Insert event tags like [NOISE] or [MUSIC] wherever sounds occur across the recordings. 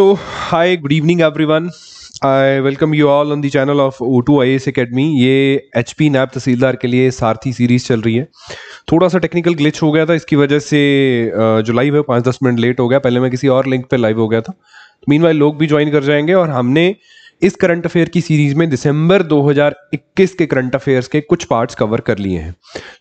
high good evening everyone I welcome you all on the channel of O two I S academy ये H P नैब तहसीलदार के लिए सारथी series चल रही है थोड़ा सा टेक्निकल ग्लिच हो गया था इसकी वजह से जो लाइव है पाँच दस मिनट लेट हो गया पहले मैं किसी और लिंक पे लाइव हो गया था मीन लोग भी ज्वाइन कर जाएंगे और हमने इस करंट अफेयर की सीरीज में दिसंबर 2021 के करंट अफेयर्स के कुछ पार्ट्स कवर कर लिए हैं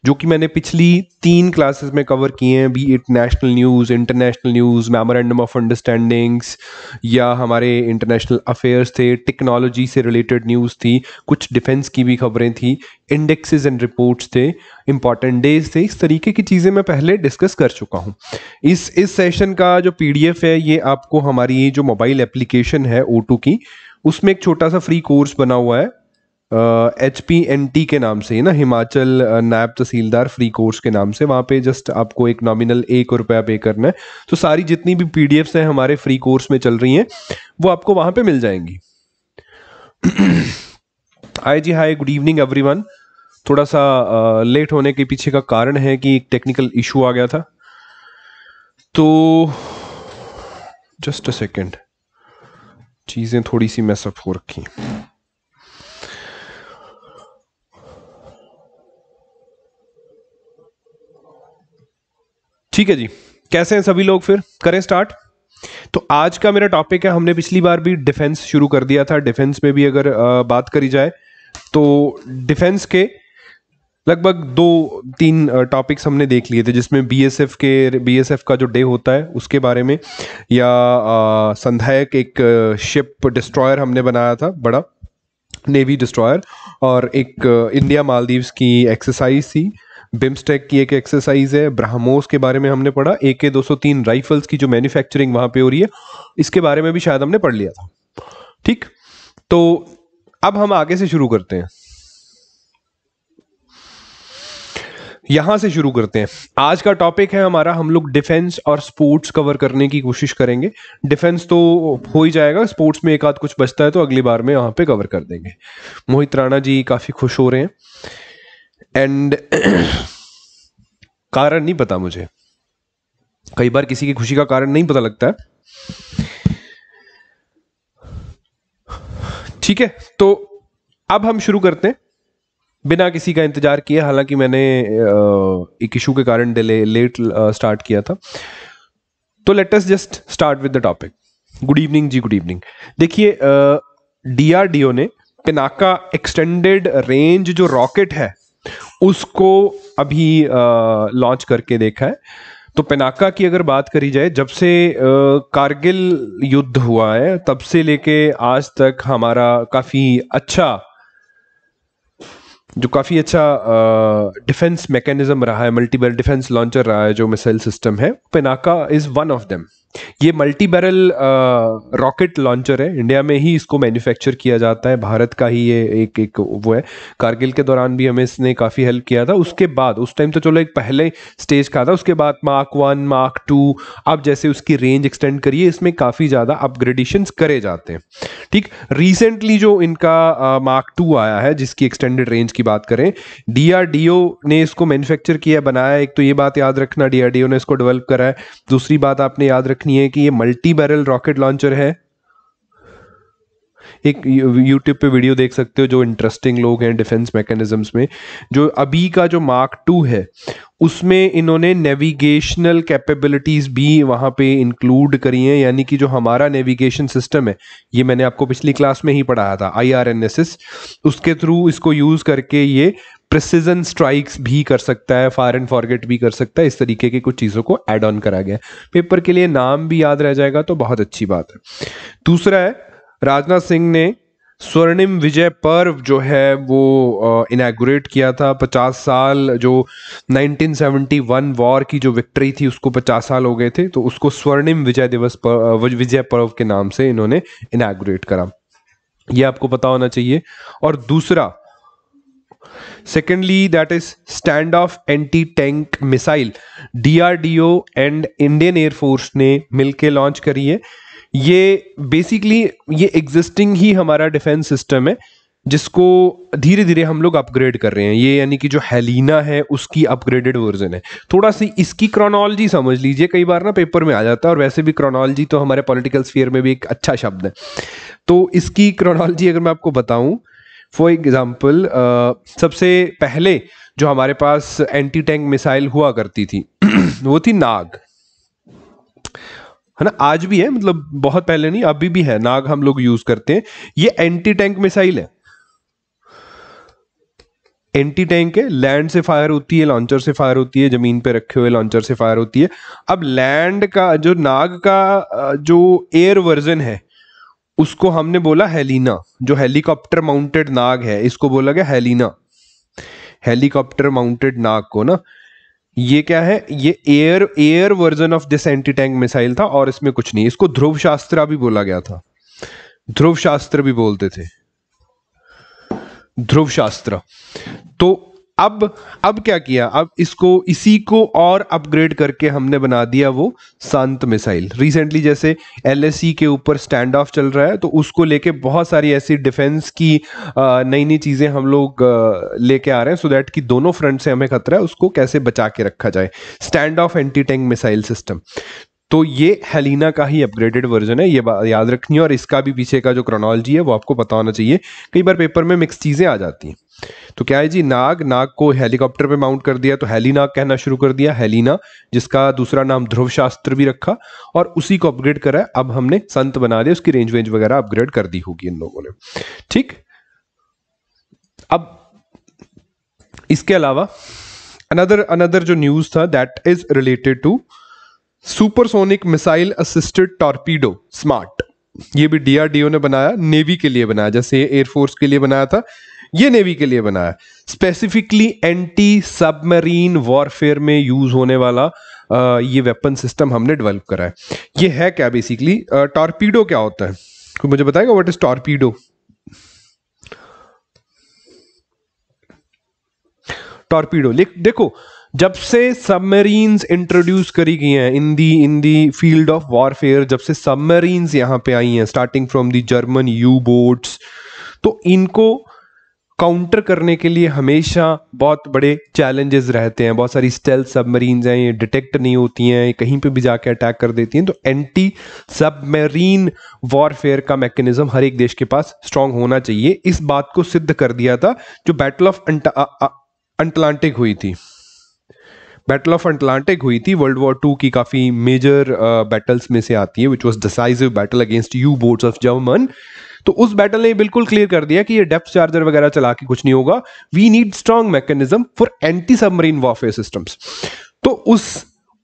जो कि मैंने पिछली तीन क्लासेस में कवर किए हैं be it national news international news memorandum of understandings या हमारे इंटरनेशनल अफेयर्स थे टेक्नोलॉजी से रिलेटेड न्यूज़ थी कुछ डिफेंस की भी खबरें थी इंडेक्सेस एंड रिपोर्ट्स थे इंपॉर्टेंट डेज थे इस तरीके की चीज़ें मैं पहले डिस्कस कर चुका हूँ इस इस सेशन का जो पीडीएफ है ये आपको हमारी जो मोबाइल एप्लीकेशन है ओ की उसमें एक छोटा सा फ्री कोर्स बना हुआ है एच पी एन टी के नाम से है ना हिमाचल नायब तहसीलदार फ्री कोर्स के नाम से वहाँ पे जस्ट आपको एक नॉमिनल एक रुपया पे करना है तो सारी जितनी भी पी डी एफ्स हैं हमारे फ्री कोर्स में चल रही हैं वो आपको वहाँ पे मिल जाएंगी [CLEARS THROAT] hi ji hi good evening everyone थोड़ा सा लेट होने के पीछे का कारण है कि एक टेक्निकल इशू आ गया था तो जस्ट अ सेकेंड चीज़ें थोड़ी सी मैसअप हो रखी ठीक है जी कैसे हैं सभी लोग फिर करें स्टार्ट तो आज का मेरा टॉपिक है हमने पिछली बार भी डिफेंस शुरू कर दिया था डिफेंस में भी अगर बात करी जाए तो डिफेंस के लगभग दो तीन टॉपिक्स हमने देख लिए थे जिसमें बीएसएफ के बीएसएफ का जो डे होता है उसके बारे में या संधायक एक शिप डिस्ट्रॉयर हमने बनाया था बड़ा नेवी डिस्ट्रॉयर और एक इंडिया मालदीव्स की एक्सरसाइज थी बिम्स्टेक की एक एक्सरसाइज है ब्राह्मोस के बारे में हमने पढ़ा ए के दो सौ तीन राइफल्स की जो मैन्युफैक्चरिंग वहाँ पे हो रही है इसके बारे में भी शायद हमने पढ़ लिया था ठीक तो अब हम आगे से शुरू करते हैं यहां से शुरू करते हैं आज का टॉपिक है हमारा हम लोग डिफेंस और स्पोर्ट्स कवर करने की कोशिश करेंगे डिफेंस तो हो ही जाएगा स्पोर्ट्स में एक आध कुछ बचता है तो अगली बार में यहाँ पे कवर कर देंगे मोहित राणा जी काफी खुश हो रहे हैं एंड कारण नहीं पता मुझे कई बार किसी की खुशी का कारण नहीं पता लगता है ठीक है तो अब हम शुरू करते हैं बिना किसी का इंतजार किए हालांकि मैंने एक इशू के कारण डिले लेट स्टार्ट किया था तो let us just start with the topic good evening ji good evening देखिए डीआरडीओ ने पिनाका एक्सटेंडेड रेंज जो रॉकेट है उसको अभी लॉन्च करके देखा है तो पिनाका की अगर बात करी जाए जब से आ, कारगिल युद्ध हुआ है तब से लेके आज तक हमारा काफ़ी अच्छा जो काफ़ी अच्छा डिफेंस मैकेनिज्म रहा है मल्टीपल डिफेंस लॉन्चर रहा है जो मिसाइल सिस्टम है Pinaka is one of them ये मल्टी बैरल रॉकेट लॉन्चर है इंडिया में ही इसको मैन्युफैक्चर किया जाता है भारत का ही ये एक एक वो है कारगिल के दौरान भी हमें इसने काफ़ी हेल्प किया था उसके बाद उस टाइम तो चलो एक पहले स्टेज का था उसके बाद मार्क वन मार्क टू अब जैसे उसकी रेंज एक्सटेंड करिए इसमें काफ़ी ज़्यादा अपग्रेडेशन करे जाते हैं ठीक रिसेंटली जो इनका मार्क टू आया है जिसकी एक्सटेंडेड रेंज की बात करें डीआरडीओ ने इसको मैन्युफैक्चर किया बनाया एक तो ये बात याद रखना डीआरडीओ ने इसको डेवलप करा है दूसरी बात आपने याद रखनी देखनी है कि ये मल्टी बैरल रॉकेट लॉन्चर है एक यूट्यूब पे वीडियो देख सकते हो जो इंटरेस्टिंग लोग हैं डिफेंस मैकेनिज्म्स में जो अभी का जो मार्क टू है उसमें इन्होंने नेविगेशनल कैपेबिलिटीज़ भी वहां पे इंक्लूड करी हैं यानी कि जो हमारा नेविगेशन सिस्टम है ये मैंने आपको पिछली क्लास में ही पढ़ाया था आई उसके थ्रू इसको यूज़ करके ये प्रिसिजन स्ट्राइक्स भी कर सकता है फायर एंड फॉरगेट भी कर सकता है इस तरीके की कुछ चीज़ों को एड ऑन करा गया पेपर के लिए नाम भी याद रह जाएगा तो बहुत अच्छी बात है दूसरा है राजनाथ सिंह ने स्वर्णिम विजय पर्व जो है वो इनाग्रेट किया था 50 साल जो 1971 वॉर की जो विक्ट्री थी उसको 50 साल हो गए थे तो उसको स्वर्णिम विजय दिवस पर, विजय पर्व के नाम से इन्होंने इनाग्रेट करा ये आपको पता होना चाहिए और दूसरा secondly that is of anti tank missile DRDO and Indian air force ने मिलके लॉन्च करी है ये बेसिकली ये एग्जिस्टिंग ही हमारा डिफेंस सिस्टम है जिसको धीरे धीरे हम लोग अपग्रेड कर रहे हैं ये यानी कि जो हेलिना है उसकी अपग्रेडेड वर्जन है थोड़ा सी इसकी क्रोनोलॉजी समझ लीजिए कई बार ना पेपर में आ जाता है और वैसे भी क्रोनोलॉजी तो हमारे पॉलिटिकल स्फीयर में भी एक अच्छा शब्द है तो इसकी क्रोनोलॉजी अगर मैं आपको बताऊं फॉर एग्जाम्पल uh, सबसे पहले जो हमारे पास एंटी टैंक मिसाइल हुआ करती थी [CLEARS THROAT] वो थी नाग है ना आज भी है मतलब बहुत पहले नहीं अभी भी है नाग हम लोग यूज करते हैं ये एंटी टैंक मिसाइल है एंटी टैंक है लैंड से फायर होती है लॉन्चर से फायर होती है जमीन पे रखे हुए लॉन्चर से फायर होती है अब लैंड का जो नाग का जो एयर वर्जन है उसको हमने बोला हेलिना जो हेलीकॉप्टर माउंटेड नाग है इसको बोला गया हेलिना हेलीकॉप्टर माउंटेड नाग को ना ये क्या है ये air air version of this anti tank missile था और इसमें कुछ नहीं इसको ध्रुव शास्त्र भी बोला गया था ध्रुव शास्त्र भी बोलते थे ध्रुव शास्त्र तो अब अब क्या किया अब इसको इसी को और अपग्रेड करके हमने बना दिया वो शांत मिसाइल रिसेंटली जैसे एल e के ऊपर स्टैंड ऑफ चल रहा है तो उसको लेके बहुत सारी ऐसी डिफेंस की नई नई चीज़ें हम लोग लेके आ रहे हैं सो दैट कि दोनों फ्रंट से हमें खतरा है उसको कैसे बचा के रखा जाए stand off anti tank missile system तो ये हेलिना का ही अपग्रेडेड वर्जन है ये याद रखनी है और इसका भी पीछे का जो क्रोनोलॉजी है वो आपको पता होना चाहिए कई बार पेपर में मिक्स चीज़ें आ जाती हैं तो क्या है जी नाग नाग को हेलीकॉप्टर पे माउंट कर दिया तो हेली नाग कहना शुरू कर दिया हेलीना जिसका दूसरा नाम ध्रुव शास्त्र भी रखा और उसी को अपग्रेड करा अब हमने संत बना दिया उसकी रेंज वेंज वगैरह अपग्रेड कर दी होगी इन लोगों ने ठीक अब इसके अलावा अनदर अनदर जो न्यूज था that is related to supersonic missile assisted torpedo smart ये भी डीआरडीओ ने बनाया नेवी के लिए बनाया जैसे एयरफोर्स के लिए बनाया था ये नेवी के लिए बनाया स्पेसिफिकली एंटी सबमरीन वॉरफेयर में यूज होने वाला आ, ये वेपन सिस्टम हमने डेवलप करा है ये है क्या बेसिकली टॉर्पीडो क्या होता है कोई मुझे बताएगा व्हाट इज टॉर्पीडो टॉर्पीडो देखो जब से सबमरीन इंट्रोड्यूस करी गई हैं in the in the field of warfare जब से सबमरीन यहां पे आई हैं starting from the German U boats तो इनको काउंटर करने के लिए हमेशा बहुत बड़े चैलेंजेस रहते हैं बहुत सारी स्टेल सबमरीन हैं ये डिटेक्ट नहीं होती हैं कहीं पे भी जाके अटैक कर देती हैं तो एंटी सबमरीन वॉरफेयर का मैकेनिज्म हर एक देश के पास स्ट्रांग होना चाहिए इस बात को सिद्ध कर दिया था जो बैटल ऑफ अटलांटिक हुई थी बैटल ऑफ अटलांटिक हुई थी वर्ल्ड वॉर टू की काफ़ी मेजर बैटल्स में से आती है which was decisive battle against U board of German तो उस बैटल ने बिल्कुल क्लियर कर दिया कि ये डेप्थ चार्जर वगैरह चला के कुछ नहीं होगा we need strong mechanism for anti submarine warfare systems तो उस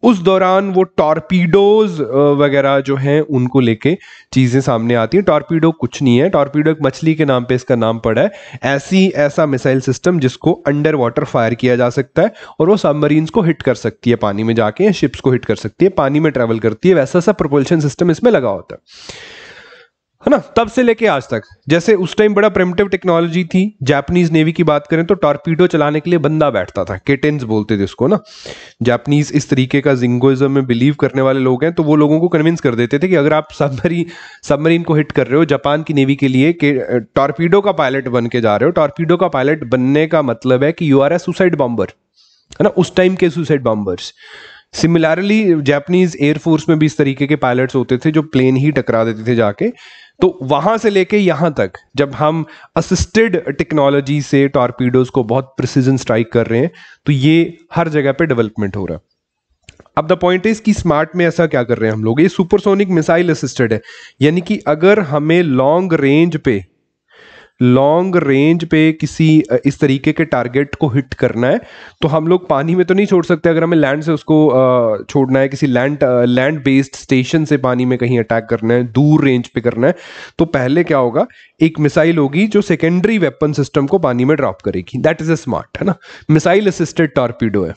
उस दौरान वो टॉर्पीडोज वगैरह जो हैं उनको लेके चीज़ें सामने आती हैं टॉर्पीडो कुछ नहीं है टॉर्पीडो एक मछली के नाम पे इसका नाम पड़ा है ऐसी ऐसा मिसाइल सिस्टम जिसको अंडर वाटर फायर किया जा सकता है और वो सबमरीन्स को हिट कर सकती है पानी में जाके या शिप्स को हिट कर सकती है पानी में ट्रेवल करती है वैसा सा प्रोपल्शन सिस्टम इसमें लगा होता है है ना तब से लेके आज तक जैसे उस टाइम बड़ा प्रेमटिव टेक्नोलॉजी थी जापानीज नेवी की बात करें तो टॉर्पीडो चलाने के लिए बंदा बैठता था केटेंस बोलते थे उसको ना जापानीज इस तरीके का जिंगोइज्म में बिलीव करने वाले लोग हैं तो वो लोगों को कन्विंस कर देते थे कि अगर आप सबमरीन सबमरीन को हिट कर रहे हो जापान की नेवी के लिए के टॉर्पीडो का पायलट बन के जा रहे हो टॉर्पीडो का पायलट बनने का मतलब है कि you are a suicide bomber है ना उस टाइम के suicide bombers similarly Japanese air force में भी इस तरीके के पायलट्स होते थे जो प्लेन ही टकरा देते थे जाके तो वहां से लेके यहां तक जब हम असिस्टेड टेक्नोलॉजी से टॉर्पीडोज को बहुत प्रिसीजन स्ट्राइक कर रहे हैं तो ये हर जगह पे डेवलपमेंट हो रहा है अब द पॉइंट इज कि स्मार्ट में ऐसा क्या कर रहे हैं हम लोग ये सुपरसोनिक मिसाइल असिस्टेड है यानी कि अगर हमें लॉन्ग रेंज पे लॉन्ग रेंज पे किसी इस तरीके के टारगेट को हिट करना है तो हम लोग पानी में तो नहीं छोड़ सकते अगर हमें लैंड से उसको छोड़ना है किसी लैंड लैंड बेस्ड स्टेशन से पानी में कहीं अटैक करना है दूर रेंज पे करना है तो पहले क्या होगा एक मिसाइल होगी जो सेकेंडरी वेपन सिस्टम को पानी में ड्रॉप करेगी दैट इज अ स्मार्ट है ना मिसाइल असिस्टेड टॉर्पीडो है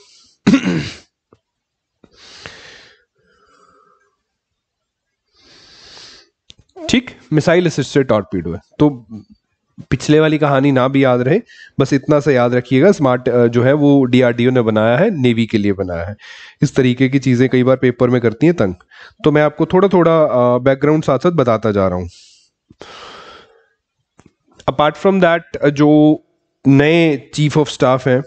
ठीक मिसाइल असिस्टेड टॉर्पीडो है तो पिछले वाली कहानी ना भी याद रहे बस इतना सा याद रखिएगा स्मार्ट जो है वो डीआरडीओ ने बनाया है नेवी के लिए बनाया है इस तरीके की चीज़ें कई बार पेपर में करती हैं तंग तो मैं आपको थोड़ा थोड़ा बैकग्राउंड साथ साथ बताता जा रहा हूं अपार्ट फ्रॉम दैट जो नए चीफ ऑफ स्टाफ हैं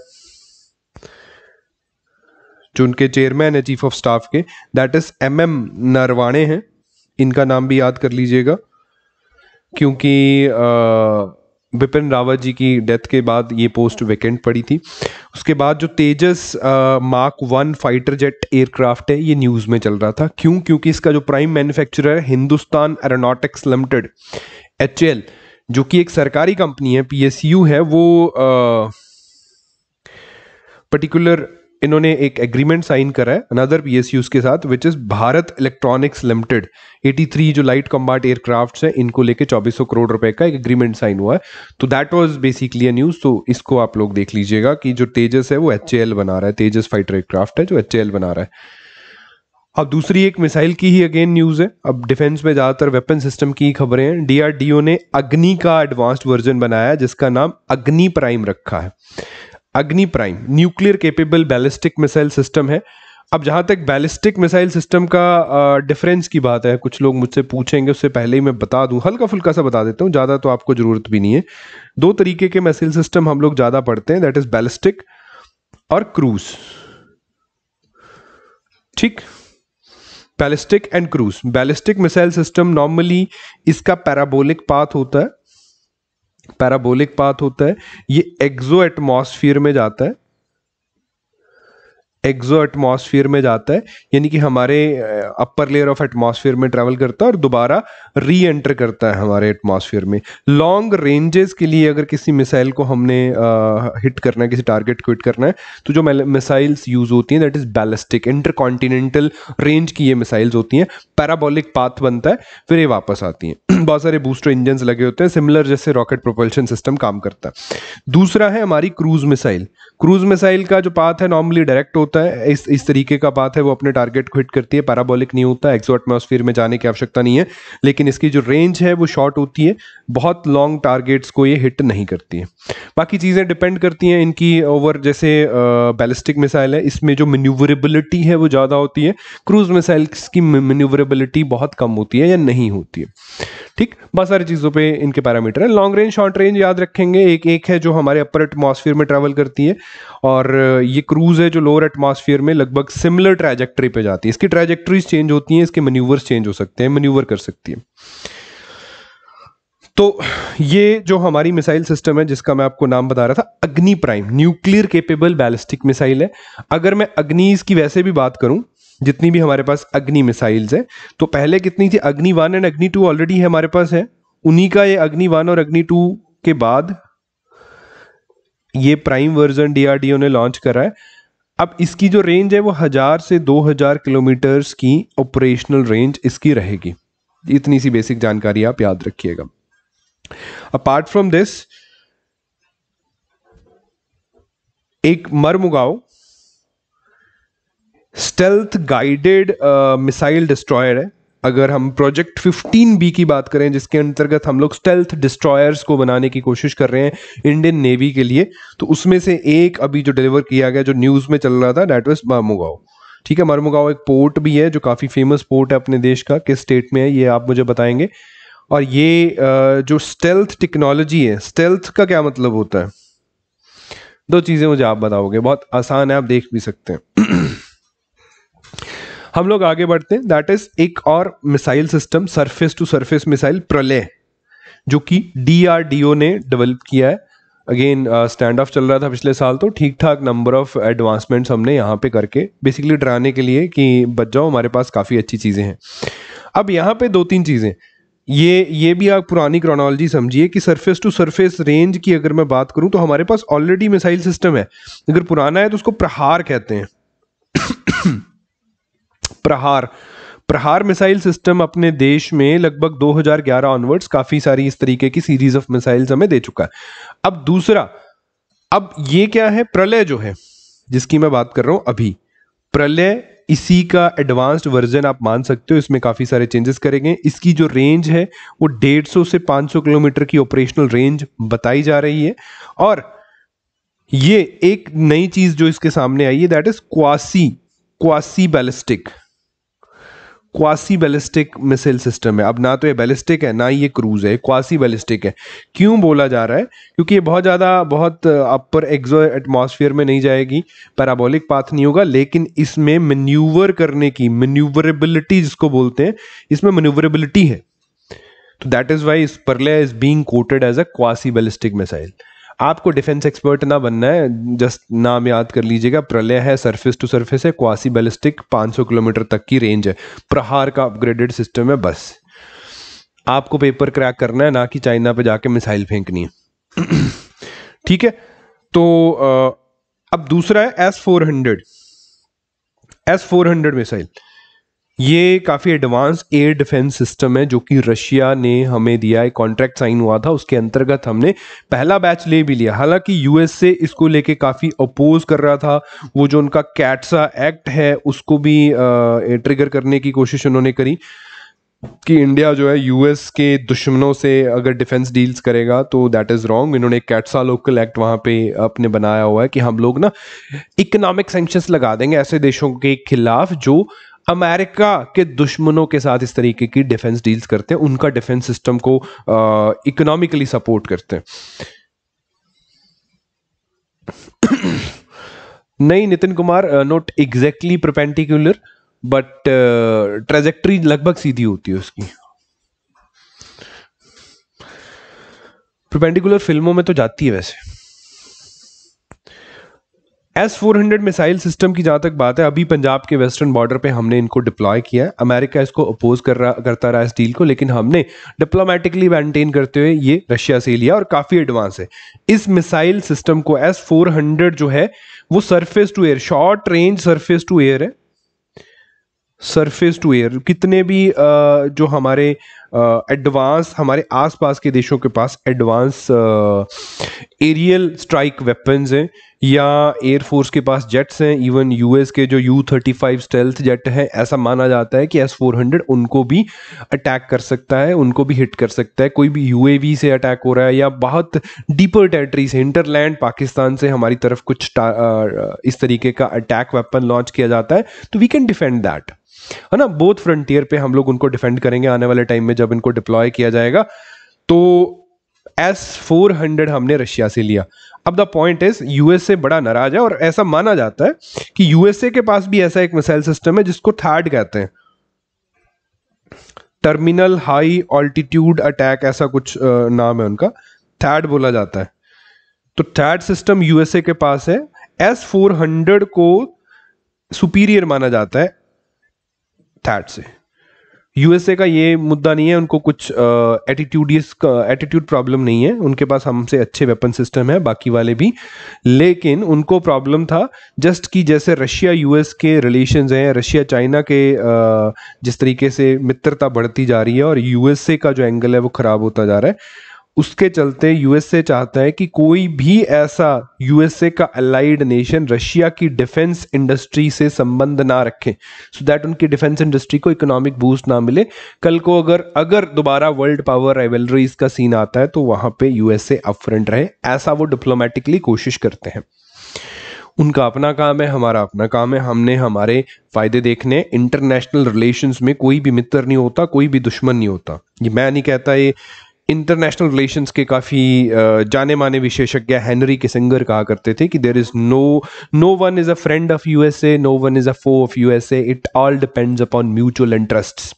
जो उनके चेयरमैन है चीफ ऑफ स्टाफ के that is M M Naravane हैं इनका नाम भी याद कर लीजिएगा क्योंकि आ, बिपिन रावत जी की डेथ के बाद ये पोस्ट वैकेंट पड़ी थी उसके बाद जो Tejas mark one fighter jet aircraft है ये न्यूज़ में चल रहा था क्यों क्योंकि इसका जो प्राइम मैन्युफैक्चरर है हिंदुस्तान एरोनॉटिक्स लिमिटेड एच जो कि एक सरकारी कंपनी है पीएसयू है वो पर्टिकुलर इन्होंने एक एग्रीमेंट साइन करा है अनदर पीएसयूज के साथ which is Bharat electronics limited 83 जो लाइट कम्बार्ट एयरक्राफ्ट है इनको लेके 2400 करोड़ रुपए का एक एग्रीमेंट साइन हुआ है तो that was basically a news तो इसको आप लोग देख लीजिएगा कि जो तेजस है वो एच बना रहा है तेजस फाइटर एयरक्राफ्ट है जो एच बना रहा है अब दूसरी एक मिसाइल की ही अगेन न्यूज़ है अब डिफेंस में ज़्यादातर वेपन सिस्टम की ही खबरें हैं डीआरडीओ ने अग्नि का एडवांस्ड वर्जन बनाया जिसका नाम अग्नि प्राइम रखा है Agni prime nuclear capable ballistic missile system है अब जहां तक बैलिस्टिक मिसाइल सिस्टम का डिफरेंस की बात है कुछ लोग मुझसे पूछेंगे उससे पहले ही मैं बता दूं हल्का फुल्का सा बता देता हूं ज़्यादा तो आपको ज़रूरत भी नहीं है दो तरीके के मिसाइल सिस्टम हम लोग ज़्यादा पढ़ते हैं दैट इज़ बैलिस्टिक और क्रूज ठीक ballistic and cruise ballistic missile system normally इसका पैराबोलिक पाथ होता है पैराबोलिक पाथ होता है ये एक्जो एटमोसफियर में जाता है एक्जो एटमोसफियर में जाता है यानी कि हमारे अपर लेयर ऑफ एटमोसफियर में ट्रेवल करता है और दोबारा री एंटर करता है हमारे एटमोसफियर में लॉन्ग रेंजेस के लिए अगर किसी मिसाइल को हमने हिट करना है किसी टारगेट को हिट करना है तो जो मिसाइल्स यूज़ होती हैं that is ballistic intercontinental range की ये मिसाइल्स होती हैं पैराबोलिक पाथ बनता है फिर ये वापस आती हैं [CLEARS THROAT] बहुत सारे बूस्टर इंजन लगे होते हैं सिमिलर जैसे रॉकेट प्रोपल्शन सिस्टम काम करता है दूसरा है हमारी क्रूज मिसाइल क्रूज मिसाइल का जो पाथ है नॉर्मली डायरेक्ट होता होता है इस इस तरीके का बात है वो अपने टारगेट को हिट करती है पैराबोलिक नहीं होता एक्सो एटमोसफियर में जाने की आवश्यकता नहीं है लेकिन इसकी जो रेंज है वो शॉर्ट होती है बहुत लॉन्ग टारगेट्स को ये हिट नहीं करती है बाकी चीज़ें डिपेंड करती हैं इनकी ओवर जैसे बैलिस्टिक मिसाइल है इसमें जो मेन्यूवरेबिलिटी है वो ज़्यादा होती है क्रूज मिसाइल की मेन्यूवरेबिलिटी बहुत कम होती है या नहीं होती है ठीक बहुत सारी चीज़ों पर इनके पैरामीटर हैं लॉन्ग रेंज शॉर्ट रेंज याद रखेंगे एक एक है जो हमारे अपर एटमोसफियर में ट्रैवल करती है और ये क्रूज है जो लोअर एटमॉस्फेयर एटमोसफियर में लगभग सिमिलर ट्रैजेक्ट्री पे जाती है इसकी ट्रैजेक्ट्रीज चेंज होती हैं इसके मनूवर्स चेंज हो सकते हैं मन्यूवर कर सकती है तो ये जो हमारी मिसाइल सिस्टम है जिसका मैं आपको नाम बता रहा था Agni prime nuclear capable ballistic missile है अगर मैं अग्नि की वैसे भी बात करूं जितनी भी हमारे पास अग्नि मिसाइल्स है तो पहले कितनी थी Agni one and Agni two already है हमारे पास है उन्हीं का ये अग्नि वन और अग्नि टू के बाद ये प्राइम वर्जन डीआरडीओ ने लॉन्च करा है अब इसकी जो रेंज है वो हज़ार से दो हज़ार किलोमीटर्स की ऑपरेशनल रेंज इसकी रहेगी इतनी सी बेसिक जानकारी आप याद रखिएगा अपार्ट फ्रॉम दिस एक Mormugao stealth guided missile destroyer है अगर हम प्रोजेक्ट बी की बात करें जिसके अंतर्गत हम लोग स्टेल्थ डिस्ट्रॉयर्स को बनाने की कोशिश कर रहे हैं इंडियन नेवी के लिए तो उसमें से एक अभी जो डिलीवर किया गया जो न्यूज़ में चल रहा था डेट वॉज मामोगाओ ठीक है मामोगाओ एक पोर्ट भी है जो काफ़ी फेमस पोर्ट है अपने देश का किस स्टेट में है ये आप मुझे बताएंगे और ये जो स्टेल्थ टेक्नोलॉजी है स्टेल्थ का क्या मतलब होता है दो चीज़ें मुझे आप बताओगे बहुत आसान है आप देख भी सकते हैं हम लोग आगे बढ़ते हैं दैट इज एक और missile system surface to surface missile Pralay जो कि डीआरडीओ ने डेवलप किया है अगेन स्टैंड ऑफ चल रहा था पिछले साल तो ठीक ठाक नंबर ऑफ एडवांसमेंट्स हमने यहाँ पे करके बेसिकली डराने के लिए कि बच जाओ हमारे पास काफ़ी अच्छी चीज़ें हैं अब यहाँ पे दो तीन चीज़ें ये ये भी आप पुरानी क्रोनोलॉजी समझिए कि सरफेस टू सरफेस रेंज की अगर मैं बात करूँ तो हमारे पास ऑलरेडी मिसाइल सिस्टम है अगर पुराना है तो उसको प्रहार कहते हैं प्रहार प्रहार मिसाइल सिस्टम अपने देश में लगभग 2011 ऑनवर्ड्स काफी सारी इस तरीके की सीरीज ऑफ मिसाइल्स हमें दे चुका है अब दूसरा अब ये क्या है प्रलय जो है जिसकी मैं बात कर रहा हूं अभी प्रलय इसी का एडवांस्ड वर्जन आप मान सकते हो इसमें काफ़ी सारे चेंजेस करेंगे इसकी जो रेंज है वो 150 से 500 किलोमीटर की ऑपरेशनल रेंज बताई जा रही है और ये एक नई चीज़ जो इसके सामने आई है that is quasi quasi ballistic quasi ballistic missile system है अब ना तो ये बैलिस्टिक है ना ये क्रूज है क्वासी बैलिस्टिक है क्यों बोला जा रहा है क्योंकि ये बहुत ज़्यादा बहुत अपर एक्जो एटमोसफियर में नहीं जाएगी पैराबोलिक पाथ नहीं होगा लेकिन इसमें मेन्यूवर करने की मेन्यूवरेबिलिटी जिसको बोलते हैं इसमें मनूवरेबिलिटी है तो दैट इज़ वाई इस Pralay is being quoted as a quasi ballistic missile आपको डिफेंस एक्सपर्ट ना बनना है जस्ट नाम याद कर लीजिएगा प्रलय है सरफेस टू सरफेस है क्वासी बैलिस्टिक 500 किलोमीटर तक की रेंज है प्रहार का अपग्रेडेड सिस्टम है बस आपको पेपर क्रैक करना है ना कि चाइना पे जाके मिसाइल फेंकनी है [CLEARS THROAT] ठीक है तो अब दूसरा है S four hundred S four hundred missile ये काफ़ी एडवांस एयर डिफेंस सिस्टम है जो कि रशिया ने हमें दिया है कॉन्ट्रैक्ट साइन हुआ था उसके अंतर्गत हमने पहला बैच ले भी लिया हालांकि यूएसए इसको लेके काफ़ी अपोज कर रहा था वो जो उनका कैटसा एक्ट है उसको भी ट्रिगर करने की कोशिश उन्होंने करी कि इंडिया जो है यूएस के दुश्मनों से अगर डिफेंस डील्स करेगा तो दैट इज़ रॉन्ग इन्होंने कैट्सा कैटसा लोकल एक्ट वहां पे अपने बनाया हुआ है कि हम लोग ना इकोनॉमिक सेंक्शंस लगा देंगे ऐसे देशों के खिलाफ जो अमेरिका के दुश्मनों के साथ इस तरीके की डिफेंस डील्स करते हैं उनका डिफेंस सिस्टम को इकोनॉमिकली सपोर्ट करते हैं नहीं Nitin Kumar not exactly perpendicular but trajectory लगभग सीधी होती है उसकी प्रपेंटिकुलर फिल्मों में तो जाती है वैसे S four hundred missile system की जहाँ तक बात है अभी पंजाब के वेस्टर्न बॉर्डर पे हमने इनको डिप्लॉय किया है अमेरिका इसको अपोज कर रहा करता रहा इस डील को लेकिन हमने डिप्लोमेटिकली मेंटेन करते हुए ये रशिया से लिया और काफ़ी एडवांस है इस मिसाइल सिस्टम को एस फोर हंड्रेड जो है वो surface to air short range surface to air है सरफेस टू एयर कितने भी जो हमारे एडवांस हमारे आसपास के देशों के पास एडवांस एरियल स्ट्राइक वेपन्स हैं या एयरफोर्स के पास जेट्स हैं इवन यूएस के जो U thirty five stealth jet है ऐसा माना जाता है कि एस फोर हंड्रेड उनको भी अटैक कर सकता है उनको भी हिट कर सकता है कोई भी यूएवी से अटैक हो रहा है या बहुत डीपर टेरिटरी से इंटरलैंड पाकिस्तान से हमारी तरफ कुछ इस तरीके का अटैक वेपन लॉन्च किया जाता है तो वी कैन डिफेंड दैट है ना बोथ फ्रंटियर पे हम लोग उनको डिफेंड करेंगे आने वाले टाइम में जब इनको डिप्लॉय किया जाएगा तो एस फोर हंड्रेड हमने रशिया से लिया अब द पॉइंट इज यूएसए बड़ा नाराज है और ऐसा माना जाता है कि यूएसए के पास भी ऐसा एक मिसाइल सिस्टम है जिसको थर्ड कहते हैं टर्मिनल हाई ऑल्टीट्यूड अटैक ऐसा कुछ नाम है उनका थैड बोला जाता है तो थैड सिस्टम यूएसए के पास है एस फोर हंड्रेड को सुपीरियर माना जाता है से यूएसए का ये मुद्दा नहीं है उनको कुछ एटीट्यूड एटीट्यूड प्रॉब्लम नहीं है उनके पास हमसे अच्छे वेपन सिस्टम है बाकी वाले भी लेकिन उनको प्रॉब्लम था जस्ट कि जैसे रशिया यूएस के रिलेशन हैं रशिया चाइना के uh, जिस तरीके से मित्रता बढ़ती जा रही है और यूएसए का जो एंगल है वो ख़राब होता जा रहा है उसके चलते यूएसए चाहता है कि कोई भी ऐसा यूएसए का अलाइड नेशन रशिया की डिफेंस इंडस्ट्री से संबंध ना रखे सो so दैट उनकी डिफेंस इंडस्ट्री को इकोनॉमिक बूस्ट ना मिले कल को अगर अगर दोबारा वर्ल्ड पावर राइवलरीज का सीन आता है तो वहां पे यूएसए अपफ्रंट रहे ऐसा वो डिप्लोमेटिकली कोशिश करते हैं उनका अपना काम है हमारा अपना काम है हमने हमारे फायदे देखने इंटरनेशनल रिलेशंस में कोई भी मित्र नहीं होता कोई भी दुश्मन नहीं होता ये मैं नहीं कहता ये इंटरनेशनल रिलेशंस के काफ़ी जाने माने विशेषज्ञ हैनरी किसिंगर कहा करते थे कि there is no no one is a friend of USA no one is a foe of USA it all depends upon mutual interests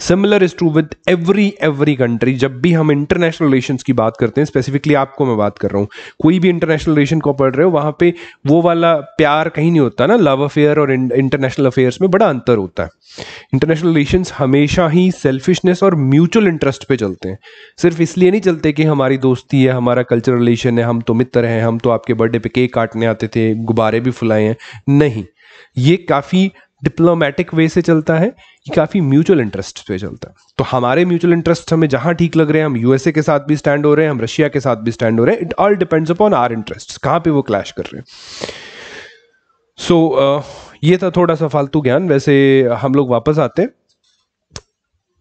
similar is true with every every country जब भी हम international relation की बात करते हैं specifically आपको मैं बात कर रहा हूँ कोई भी इंटरनेशनल रिलेशन को पढ़ रहे हो वहाँ पे वो वाला प्यार कहीं नहीं होता ना लव अफेयर और इंटरनेशनल अफेयर्स में बड़ा अंतर होता है इंटरनेशनल रिलेशन हमेशा ही सेल्फिशनेस और म्यूचुअल इंटरेस्ट पे चलते हैं सिर्फ इसलिए नहीं चलते कि हमारी दोस्ती है हमारा कल्चरल रिलेशन है हम तो मित्र हैं हम तो आपके बर्थडे पे केक काटने आते थे गुब्बारे भी फुलाए हैं नहीं ये काफ़ी डिप्लोमेटिक वे से चलता है ये काफ़ी म्यूचुअल इंटरेस्ट पे चलता है तो हमारे म्यूचुअल इंटरेस्ट हमें जहां ठीक लग रहे हैं हम यूएसए के साथ भी स्टैंड हो रहे हैं हम रशिया के साथ भी स्टैंड हो रहे हैं it all depends upon our interest कहां पे वो क्लैश कर रहे हैं सो so, uh, ये था थोड़ा सा फालतू ज्ञान वैसे हम लोग वापस आते हैं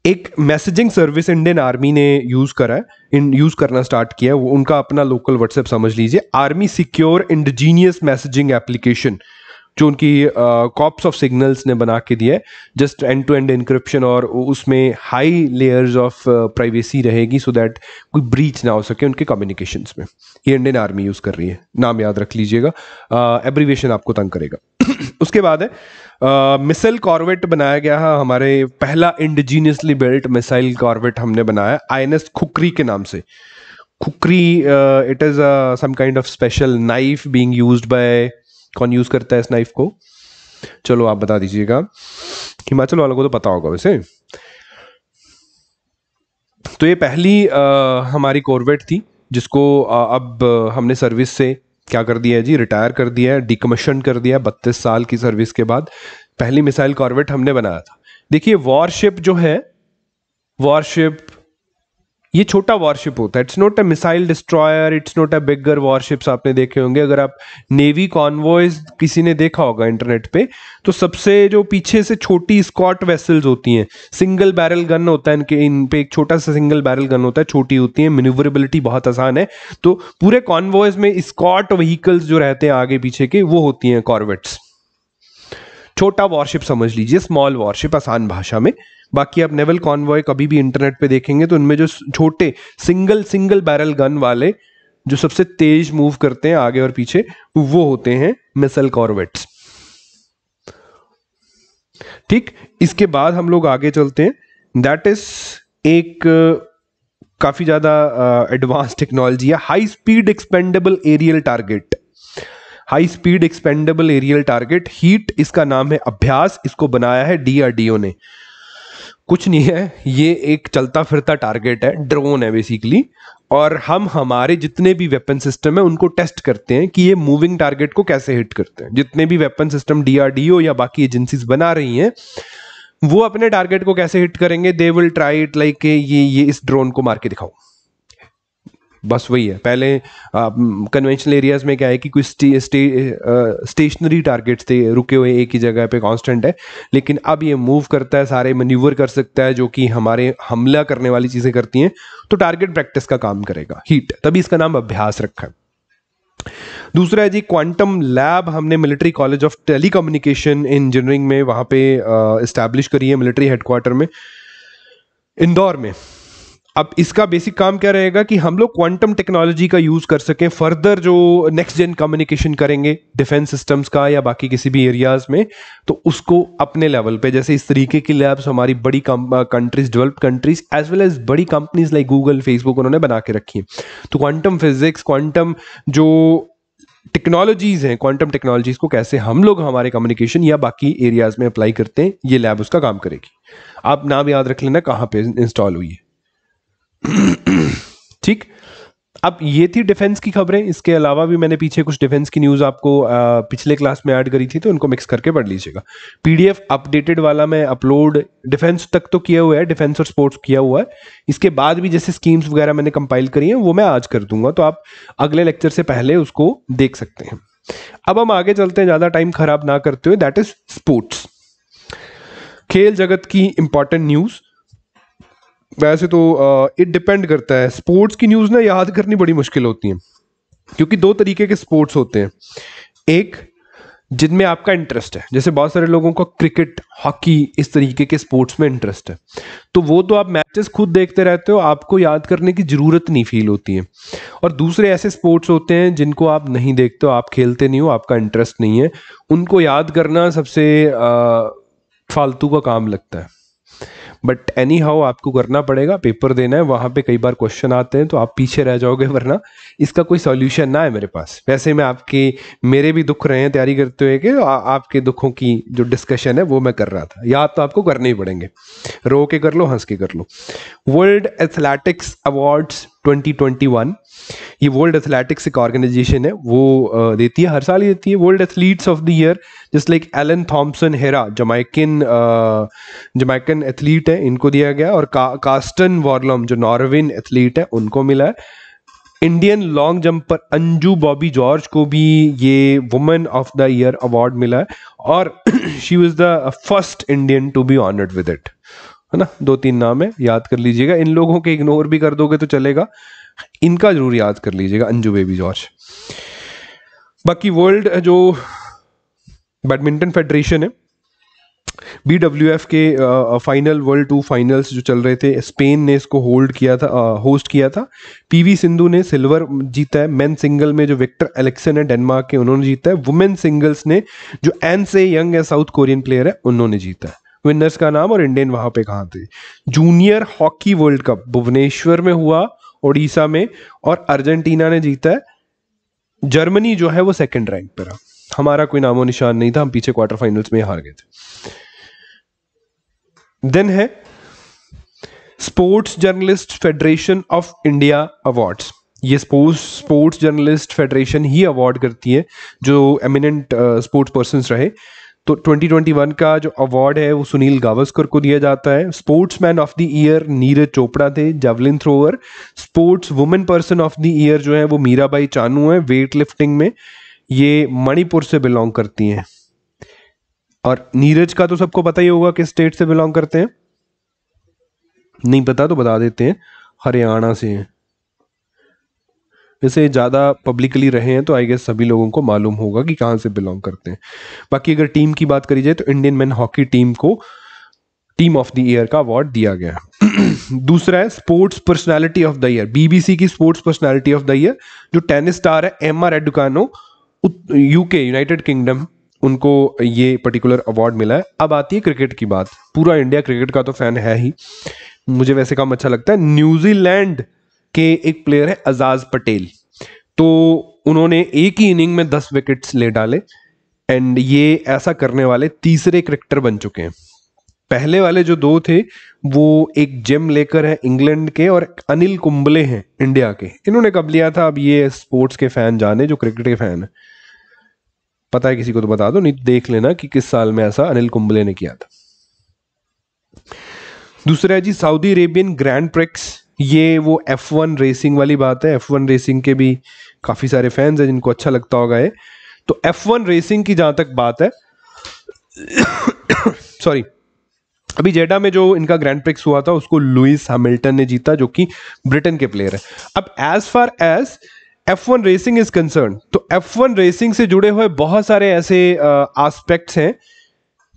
एक मैसेजिंग सर्विस इंडियन आर्मी ने यूज करा है इन यूज करना स्टार्ट किया है वो उनका अपना लोकल व्हाट्सएप समझ लीजिए army secure indigenous messaging application जो उनकी कॉप्स ऑफ सिग्नल्स ने बना के दिया है just end to end encryption और उसमें हाई लेयर्स ऑफ प्राइवेसी रहेगी सो दैट कोई ब्रीच ना हो सके उनके कम्युनिकेशन में ये इंडियन आर्मी यूज़ कर रही है नाम याद रख लीजिएगा एब्रीवेशन आपको तंग करेगा [CLEARS THROAT] उसके बाद है मिसाइल कॉर्वेट बनाया गया है हमारे पहला इंडिजीनियसली बिल्ट मिसाइल कॉर्वेट हमने बनाया आई एन एस खुकरी के नाम से Khukri it is some kind of special knife being use by कौन यूज़ करता है इस नाइफ को चलो आप बता दीजिएगा हिमाचल वालों को तो पता होगा वैसे तो ये पहली आ, हमारी कॉर्बेट थी जिसको आ, अब हमने सर्विस से क्या कर दिया है जी रिटायर कर दिया है डिकमिशन कर दिया है बत्तीस साल की सर्विस के बाद पहली मिसाइल कॉर्बेट हमने बनाया था देखिए वॉरशिप जो है वॉरशिप ये छोटा वॉरशिप होता है it's not a missile destroyer it's not a bigger warships आपने देखे होंगे अगर आप नेवी कॉन्वॉयज किसी ने देखा होगा इंटरनेट पे तो सबसे जो पीछे से छोटी स्कॉट वेसल्स होती हैं सिंगल बैरल गन होता है इनके इन पे एक छोटा सा सिंगल बैरल गन होता है छोटी होती है मिनिवरेबिलिटी बहुत आसान है तो पूरे कॉन्वॉयज में स्कॉट व्हीकल्स जो रहते हैं आगे पीछे के वो होती हैं कॉर्वेट्स छोटा वॉरशिप समझ लीजिए स्मॉल वॉरशिप आसान भाषा में बाकी आप नेवल कॉन्वॉय कभी भी इंटरनेट पे देखेंगे तो उनमें जो छोटे सिंगल सिंगल बैरल गन वाले जो सबसे तेज मूव करते हैं आगे और पीछे वो होते हैं मिसल कॉर्वेट्स ठीक इसके बाद हम लोग आगे चलते हैं दैट इज एक काफी ज्यादा एडवांस टेक्नोलॉजी है high speed expendable aerial target high speed expendable aerial target HEAT इसका नाम है अभ्यास इसको बनाया है डीआरडीओ ने कुछ नहीं है ये एक चलता फिरता टारगेट है ड्रोन है बेसिकली और हम हमारे जितने भी वेपन सिस्टम है उनको टेस्ट करते हैं कि ये मूविंग टारगेट को कैसे हिट करते हैं जितने भी वेपन सिस्टम डीआरडीओ या बाकी एजेंसीज बना रही हैं वो अपने टारगेट को कैसे हिट करेंगे they will try it like ये ये इस ड्रोन को मार के दिखाओ बस वही है पहले कन्वेंशनल एरियाज में क्या है कि कुछ स्टेशनरी टारगेट्स थे रुके हुए एक ही जगह पे कांस्टेंट है लेकिन अब ये मूव करता है सारे मन्यूवर कर सकता है जो कि हमारे हमला करने वाली चीज़ें करती हैं तो टारगेट प्रैक्टिस का काम करेगा हीट तभी इसका नाम अभ्यास रखा है दूसरा है जी क्वांटम लैब हमने military college of telecommunication engineering में वहां पे इस्टेब्लिश करी है मिलिट्री हेडक्वार्टर में इंदौर में अब इसका बेसिक काम क्या रहेगा कि हम लोग क्वांटम टेक्नोलॉजी का यूज़ कर सकें फर्दर जो नेक्स्ट जेन कम्युनिकेशन करेंगे डिफेंस सिस्टम्स का या बाकी किसी भी एरियाज़ में तो उसको अपने लेवल पे जैसे इस तरीके की लैब्स हमारी बड़ी countries developed countries as well as बड़ी कंपनीज लाइक गूगल फेसबुक उन्होंने बना के रखी है तो क्वांटम फिजिक्स क्वांटम जो टेक्नोलॉजीज़ हैं क्वांटम टेक्नोलॉजीज़ को कैसे हम लोग हमारे कम्युनिकेशन या बाकी एरियाज़ में अप्लाई करते हैं ये लैब उसका काम करेगी आप नाम याद रख लेना कहाँ पर इंस्टॉल हुई है [CLEARS THROAT] ठीक अब ये थी डिफेंस की खबरें इसके अलावा भी मैंने पीछे कुछ डिफेंस की न्यूज आपको आ, पिछले क्लास में ऐड करी थी तो उनको मिक्स करके पढ़ लीजिएगा पीडीएफ अपडेटेड वाला मैं अपलोड डिफेंस तक तो किया हुआ है डिफेंस और स्पोर्ट्स किया हुआ है इसके बाद भी जैसे स्कीम्स वगैरह मैंने कंपाइल करी है वो मैं आज कर दूंगा तो आप अगले लेक्चर से पहले उसको देख सकते हैं अब हम आगे चलते हैं ज्यादा टाइम खराब ना करते हुए दैट इज स्पोर्ट्स खेल जगत की इंपॉर्टेंट न्यूज़ वैसे तो इट डिपेंड करता है स्पोर्ट्स की न्यूज़ ना याद करनी बड़ी मुश्किल होती है क्योंकि दो तरीके के स्पोर्ट्स होते हैं एक जिनमें आपका इंटरेस्ट है जैसे बहुत सारे लोगों का क्रिकेट हॉकी इस तरीके के स्पोर्ट्स में इंटरेस्ट है तो वो तो आप मैचेस खुद देखते रहते हो आपको याद करने की ज़रूरत नहीं फील होती है और दूसरे ऐसे स्पोर्ट्स होते हैं जिनको आप नहीं देखते हो आप खेलते नहीं हो आपका इंटरेस्ट नहीं है उनको याद करना सबसे फालतू का काम लगता है बट एनी हाउ आपको करना पड़ेगा पेपर देना है वहाँ पे कई बार क्वेश्चन आते हैं तो आप पीछे रह जाओगे वरना इसका कोई सॉल्यूशन ना है मेरे पास वैसे मैं आपके मेरे भी दुख रहे हैं तैयारी करते हुए कि आपके दुखों की जो डिस्कशन है वो मैं कर रहा था याद तो आपको करने ही पड़ेंगे रो के कर लो हंस के कर लो वर्ल्ड एथलेटिक्स अवार्ड्स 2021 ये वर्ल्ड एथलेटिक्स एक ऑर्गेनाइजेशन है वो देती है हर साल ही देती है world athletes of the year just like Elaine Thompson Herah Jamaican Jamaican athlete है इनको दिया गया और का, कास्टन वॉर्लम जो नॉर्विन एथलीट है उनको मिला है Indian long jumper Anju Bobby George को भी ये women of the year award मिला है और she was the first Indian to be honoured with it है ना दो तीन नाम है याद कर लीजिएगा इन लोगों के इग्नोर भी कर दोगे तो चलेगा इनका जरूर याद कर लीजिएगा अंजू बेबी जॉर्ज बाकी वर्ल्ड जो बैडमिंटन फेडरेशन है बी डब्ल्यू एफ के फाइनल वर्ल्ड टू फाइनल्स जो चल रहे थे स्पेन ने इसको होल्ड किया था होस्ट किया था पीवी सिंधु ने सिल्वर जीता है मेन सिंगल में जो विक्टर एलेक्सन है डेनमार्क के उन्होंने जीता है वुमेन सिंगल्स ने जो एन से यंग है साउथ कोरियन प्लेयर है उन्होंने जीता है विनर्स का नाम और इंडियन वहां पे कहा थे junior hockey world cup Bhubaneswar में हुआ ओडिशा में और अर्जेंटीना ने जीता है जर्मनी जो है वो सेकंड रैंक पर रहा हमारा कोई नामो निशान नहीं था हम पीछे क्वार्टर फाइनल्स में हार गए थे देन है sports journalist federation of India awards ये स्पोर्ट्स स्पोर्ट्स जर्नलिस्ट फेडरेशन ही अवार्ड करती है जो एमिनेंट स्पोर्ट्स पर्सन रहे तो 2021 का जो अवार्ड है वो सुनील गावस्कर को दिया जाता है sportsman of the year Neeraj Chopra थे javelin thrower sports women person of the year जो है वो मीराबाई चानू है वेट लिफ्टिंग में ये मणिपुर से बिलोंग करती हैं और नीरज का तो सबको पता ही होगा किस स्टेट से बिलोंग करते हैं नहीं पता तो बता देते हैं हरियाणा से हैं वैसे ज़्यादा पब्लिकली रहे हैं तो आई गेस सभी लोगों को मालूम होगा कि कहाँ से बिलोंग करते हैं बाकी अगर टीम की बात करी जाए तो इंडियन मैन हॉकी टीम को टीम ऑफ द ईयर का अवार्ड दिया गया [CLEARS THROAT] दूसरा है sports personality of the year BBC की sports personality of the year जो टेनिस स्टार है Emma Raducanu UK United Kingdom उनको ये पर्टिकुलर अवार्ड मिला है अब आती है क्रिकेट की बात पूरा इंडिया क्रिकेट का तो फैन है ही मुझे वैसे काम अच्छा लगता है न्यूजीलैंड के एक प्लेयर है अजाज पटेल तो उन्होंने एक ही इनिंग में दस विकेट्स ले डाले एंड ये ऐसा करने वाले तीसरे क्रिकेटर बन चुके हैं पहले वाले जो दो थे वो एक जिम लेकर है इंग्लैंड के और अनिल कुंबले हैं इंडिया के इन्होंने कब लिया था अब ये स्पोर्ट्स के फैन जाने जो क्रिकेट के फैन है पता है किसी को तो बता दो नहीं तो देख लेना कि किस साल में ऐसा अनिल कुंबले ने किया था दूसरा है जी सऊदी अरेबियन ग्रैंड प्रिक्स ये वो एफ वन रेसिंग वाली बात है एफ वन रेसिंग के भी काफ़ी सारे फैंस हैं जिनको अच्छा लगता होगा ये तो एफ वन रेसिंग की जहां तक बात है सॉरी [COUGHS] अभी जेडा में जो इनका ग्रैंड प्रिक्स हुआ था उसको लुइस हैमिल्टन ने जीता जो कि ब्रिटेन के प्लेयर है अब as far as F one racing is concern तो एफ वन रेसिंग से जुड़े हुए बहुत सारे ऐसे आस्पेक्ट्स हैं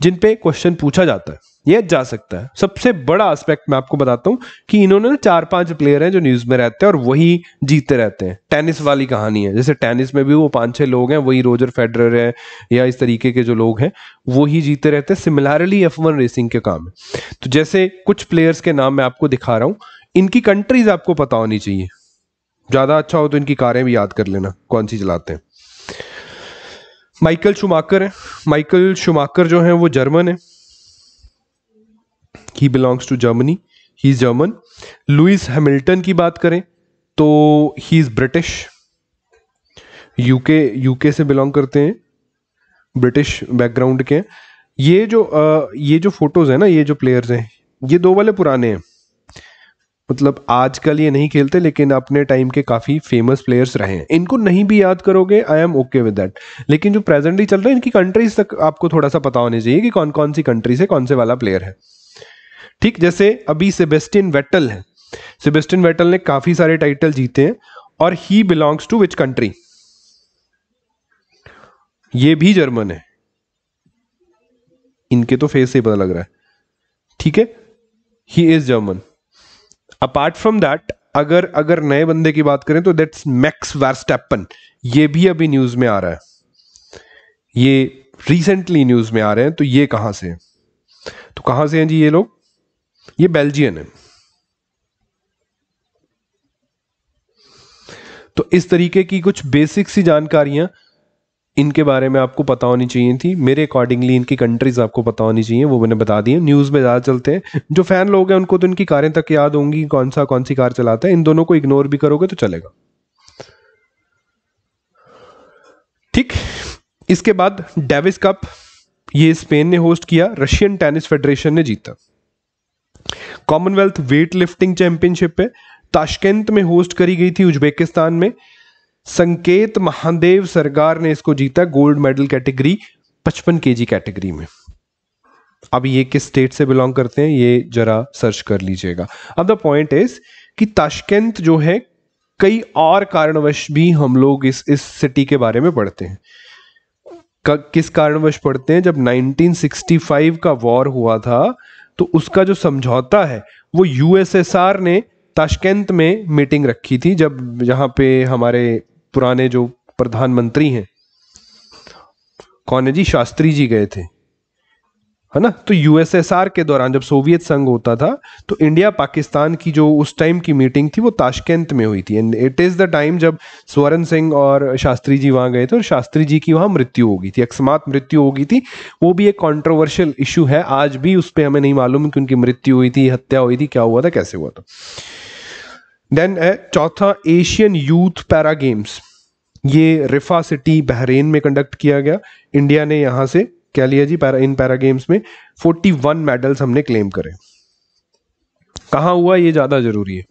जिन पे क्वेश्चन पूछा जाता है यह जा सकता है सबसे बड़ा एस्पेक्ट मैं आपको बताता हूँ कि इन्होंने ना चार पांच प्लेयर हैं जो न्यूज में रहते हैं और वही जीते रहते हैं टेनिस वाली कहानी है जैसे टेनिस में भी वो पांच छह लोग हैं वही रोजर फेडरर है या इस तरीके के जो लोग हैं वही जीते रहते हैं सिमिलरली एफ रेसिंग के काम है तो जैसे कुछ प्लेयर्स के नाम मैं आपको दिखा रहा हूँ इनकी कंट्रीज आपको पता होनी चाहिए ज्यादा अच्छा हो तो इनकी कारें भी याद कर लेना कौन सी चलाते हैं माइकल शुमाकर है माइकल शुमाकर जो है वो जर्मन है he belongs to Germany he is German Lewis Hamilton की बात करें तो he is British UK UK से बिलोंग करते हैं ब्रिटिश बैकग्राउंड के ये जो आ, ये जो फोटोज़ हैं ना ये जो प्लेयर्स हैं ये दो वाले पुराने हैं मतलब आजकल ये नहीं खेलते लेकिन अपने टाइम के काफ़ी फेमस प्लेयर्स रहे हैं इनको नहीं भी याद करोगे I am okay with that लेकिन जो प्रेजेंटली चल रहा है इनकी कंट्रीज तक आपको थोड़ा सा पता होना चाहिए कि कौन कौन सी कंट्री से कौन से वाला प्लेयर है ठीक जैसे अभी सेबेस्टियन वेटल है सेबेस्टियन वेटल ने काफी सारे टाइटल जीते हैं और he belongs to which country ये भी जर्मन है इनके तो फेस से पता लग रहा है ठीक है he is German apart from that अगर अगर नए बंदे की बात करें तो दैट्स मैक्स वैरस्टेपन ये भी अभी न्यूज में आ रहा है ये रिसेंटली न्यूज में आ रहे हैं तो ये कहां से है तो कहां से हैं जी ये लोग ये बेल्जियन है तो इस तरीके की कुछ बेसिक सी जानकारियां इनके बारे में आपको पता होनी चाहिए थी मेरे अकॉर्डिंगली इनकी कंट्रीज आपको पता होनी चाहिए वो मैंने बता दिए न्यूज़ में ज़्यादा चलते हैं जो फैन लोग हैं उनको तो इनकी कारें तक याद होंगी कौन सा कौन सी कार चलाता है इन दोनों को इग्नोर भी करोगे तो चलेगा ठीक इसके बाद डेविस कप ये स्पेन ने होस्ट किया रशियन टेनिस फेडरेशन ने जीता कॉमनवेल्थ वेट लिफ्टिंग चैंपियनशिप है ताशकंद में होस्ट करी गई थी उज्बेकिस्तान में संकेत महादेव सरकार ने इसको जीता gold medal category 55 kg category में अब ये किस स्टेट से बिलोंग करते हैं ये जरा सर्च कर लीजिएगा अब द पॉइंट इज कि ताशकंद जो है कई और कारणवश भी हम लोग इस इस सिटी के बारे में पढ़ते हैं किस कारणवश पढ़ते हैं जब 1965 का वॉर हुआ था तो उसका जो समझौता है वो यूएसएसआर ने ताशकंत में मीटिंग रखी थी जब जहाँ पे हमारे पुराने जो प्रधानमंत्री हैं कौन है जी शास्त्री जी गए थे है ना तो यूएसएसआर के दौरान जब सोवियत संघ होता था तो इंडिया पाकिस्तान की जो उस टाइम की मीटिंग थी वो ताशकंद में हुई थी and it is the time जब स्वर्ण सिंह और शास्त्री जी वहां गए थे और शास्त्री जी की वहां मृत्यु हो गई थी अकस्मात मृत्यु हो गई थी वो भी एक कॉन्ट्रोवर्शियल इशू है आज भी उस पर हमें नहीं मालूम कि उनकी मृत्यु हुई थी हत्या हुई थी क्या हुआ था कैसे हुआ था देन है चौथा एशियन यूथ पैरा गेम्स ये रिफा सिटी बहरेन में कंडक्ट किया गया इंडिया ने यहां से क्या लिया जी पैरा इन पैरा गेम्स में 41 मेडल्स हमने क्लेम करे कहा हुआ ये ज्यादा जरूरी है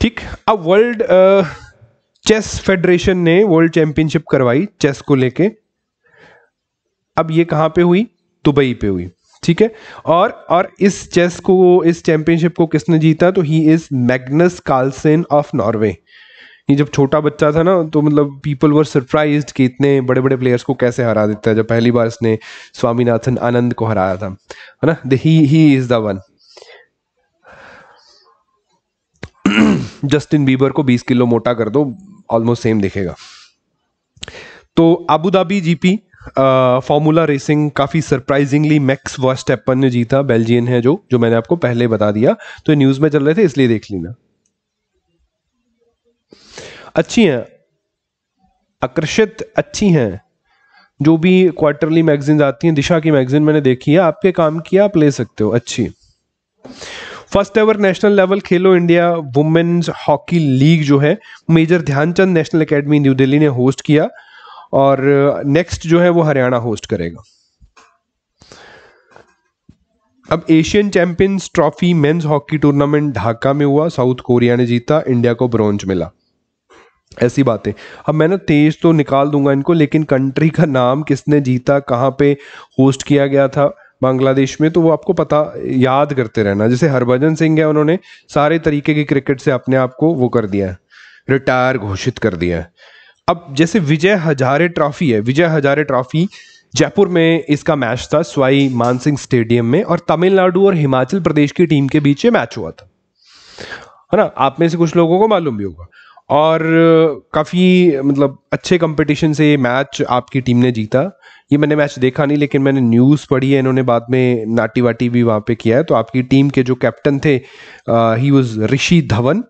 ठीक अब वर्ल्ड चेस फेडरेशन ने वर्ल्ड चैंपियनशिप करवाई चेस को लेके अब ये कहां पे हुई दुबई पे हुई ठीक है और और इस चेस को इस चैंपियनशिप को किसने जीता तो he is Magnus Carlsen of Norway ये जब छोटा बच्चा था ना तो मतलब पीपल वर सरप्राइज कि इतने बड़े बड़े प्लेयर्स को कैसे हरा देता है जब पहली बार इसने स्वामीनाथन आनंद को हराया था है ना he he is the one Justin Bieber को 20 किलो मोटा कर दो ऑलमोस्ट सेम दिखेगा तो Abu Dhabi GP formula racing काफ़ी सरप्राइजिंगली मैक्स वर्स्टेपन ने जीता बेल्जियन है जो जो मैंने आपको पहले बता दिया तो न्यूज़ में चल रहे थे इसलिए देख लेना अच्छी हैं आकर्षित अच्छी हैं जो भी क्वार्टरली मैगजीन आती हैं दिशा की मैगजीन मैंने देखी है आपके काम की आप ले सकते हो अच्छी first ever national level Khelo India women's hockey league जो है major Dhyanchand national academy new Delhi ने होस्ट किया और नेक्स्ट uh, जो है वो हरियाणा होस्ट करेगा अब Asian champions trophy men's hockey tournament Dhaka में हुआ साउथ कोरिया ने जीता इंडिया को ब्रॉन्ज मिला ऐसी बातें अब मैं ना तेज तो निकाल दूंगा इनको लेकिन कंट्री का नाम किसने जीता कहाँ पे होस्ट किया गया था बांग्लादेश में तो वो आपको पता याद करते रहना जैसे हरभजन सिंह है उन्होंने सारे तरीके की क्रिकेट से अपने आप को वो कर दिया है रिटायर घोषित कर दिया है अब जैसे विजय हजारे ट्रॉफी है विजय हजारे ट्रॉफी जयपुर में इसका मैच था स्वाई मानसिंह स्टेडियम में और तमिलनाडु और हिमाचल प्रदेश की टीम के बीच ये मैच हुआ था है ना आप में से कुछ लोगों को मालूम भी होगा और काफ़ी मतलब अच्छे कंपटीशन से ये मैच आपकी टीम ने जीता ये मैंने मैच देखा नहीं लेकिन मैंने न्यूज़ पढ़ी है इन्होंने बाद में नाटी वाटी भी वहाँ पे किया है तो आपकी टीम के जो कैप्टन थे ही वॉज ऋषि धवन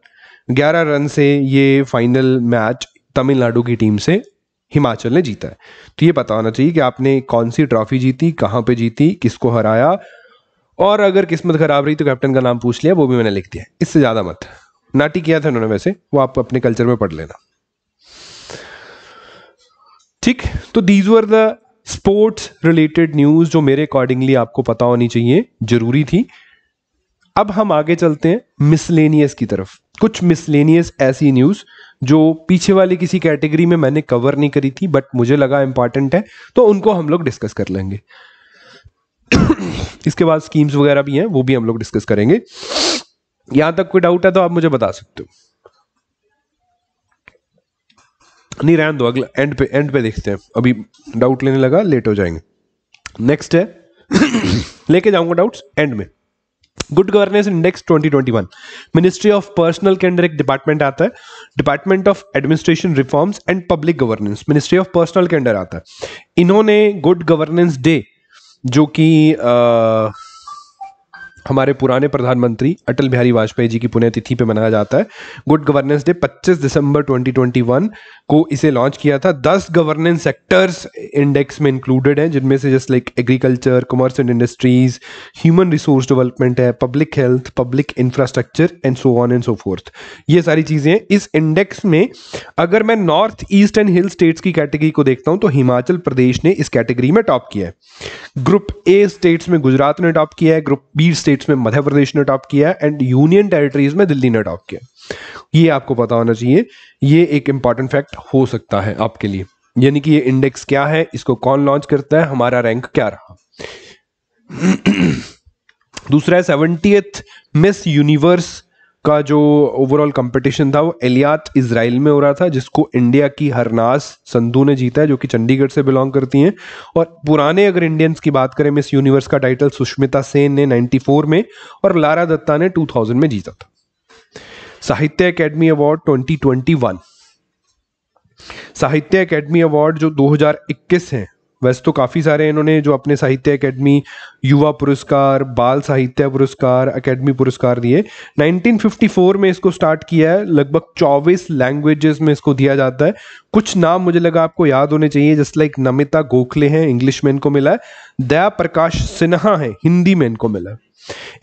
ग्यारह रन से ये फाइनल मैच तमिलनाडु की टीम से हिमाचल ने जीता है तो ये पता होना चाहिए कि आपने कौन सी ट्रॉफी जीती कहाँ पे जीती किसको हराया और अगर किस्मत खराब रही तो कैप्टन का नाम पूछ लिया वो भी मैंने लिख दिया इससे ज़्यादा मत नाटी किया था उन्होंने वैसे वो आप अपने कल्चर में पढ़ लेना ठीक तो these were the sports related news जो मेरे अकॉर्डिंगली आपको पता होनी चाहिए जरूरी थी अब हम आगे चलते हैं मिसलेनियस की तरफ कुछ मिसलेनियस ऐसी न्यूज जो पीछे वाली किसी कैटेगरी में मैंने कवर नहीं करी थी बट मुझे लगा इंपॉर्टेंट है तो उनको हम लोग डिस्कस कर लेंगे [COUGHS] इसके बाद स्कीम्स वगैरह भी हैं वो भी हम लोग डिस्कस करेंगे यहां तक कोई डाउट है तो आप मुझे बता सकते हो नहीं रहने दो अगला एंड पे एंड पे देखते हैं अभी डाउट लेने लगा लेट हो जाएंगे नेक्स्ट है [COUGHS] लेके जाऊंगा डाउट्स एंड में good governance index 2021 ministry of personnel के अंडर एक डिपार्टमेंट आता है department of administration reforms and public governance ministry of personnel के अंडर आता है इन्होंने गुड गवर्नेंस डे जो कि हमारे पुराने प्रधानमंत्री अटल बिहारी वाजपेयी जी की पुण्यतिथि पे मनाया जाता है गुड गवर्नेंस डे 25 दिसंबर 2021 को इसे लॉन्च किया था 10 गवर्नेंस सेक्टर्स इंडेक्स में इंक्लूडेड हैं जिनमें से just like agriculture commerce and industries human resource development है public health public infrastructure and so on and so forth ये सारी चीज़ें इस इंडेक्स में अगर मैं north east and hill states की कैटेगरी को देखता हूँ तो हिमाचल प्रदेश ने इस कैटेगरी में टॉप किया है ग्रुप ए स्टेट्स में गुजरात ने टॉप किया है ग्रुप बी स्टेट स्टेट्स में मध्य प्रदेश ने टॉप किया एंड यूनियन टेरिटरीज में दिल्ली ने टॉप किया ये आपको पता होना चाहिए ये एक इंपॉर्टेंट फैक्ट हो सकता है आपके लिए यानी कि ये इंडेक्स क्या है इसको कौन लॉन्च करता है हमारा रैंक क्या रहा [CLEARS THROAT] दूसरा है सेवेंटीएथ मिस यूनिवर्स का जो ओवरऑल कंपटीशन था वो एलियात इसराइल में हो रहा था जिसको इंडिया की हरनास संधू ने जीता है जो कि चंडीगढ़ से बिलोंग करती हैं और पुराने अगर इंडियंस की बात करें मिस यूनिवर्स का टाइटल सुष्मिता सेन ने 94 में और लारा दत्ता ने 2000 में जीता था साहित्य अकेडमी अवार्ड 2021 साहित्य अकेडमी अवार्ड जो 2021 हैं वैसे तो काफ़ी सारे इन्होंने जो अपने साहित्य अकेडमी युवा पुरस्कार बाल साहित्य पुरस्कार अकेडमी पुरस्कार दिए 1954 में इसको स्टार्ट किया है लगभग 24 लैंग्वेजेस में इसको दिया जाता है कुछ नाम मुझे लगा आपको याद होने चाहिए जैसे लाइक नमिता गोखले हैं इंग्लिश में इनको मिला है दया प्रकाश सिन्हा है हिंदी में इनको मिला है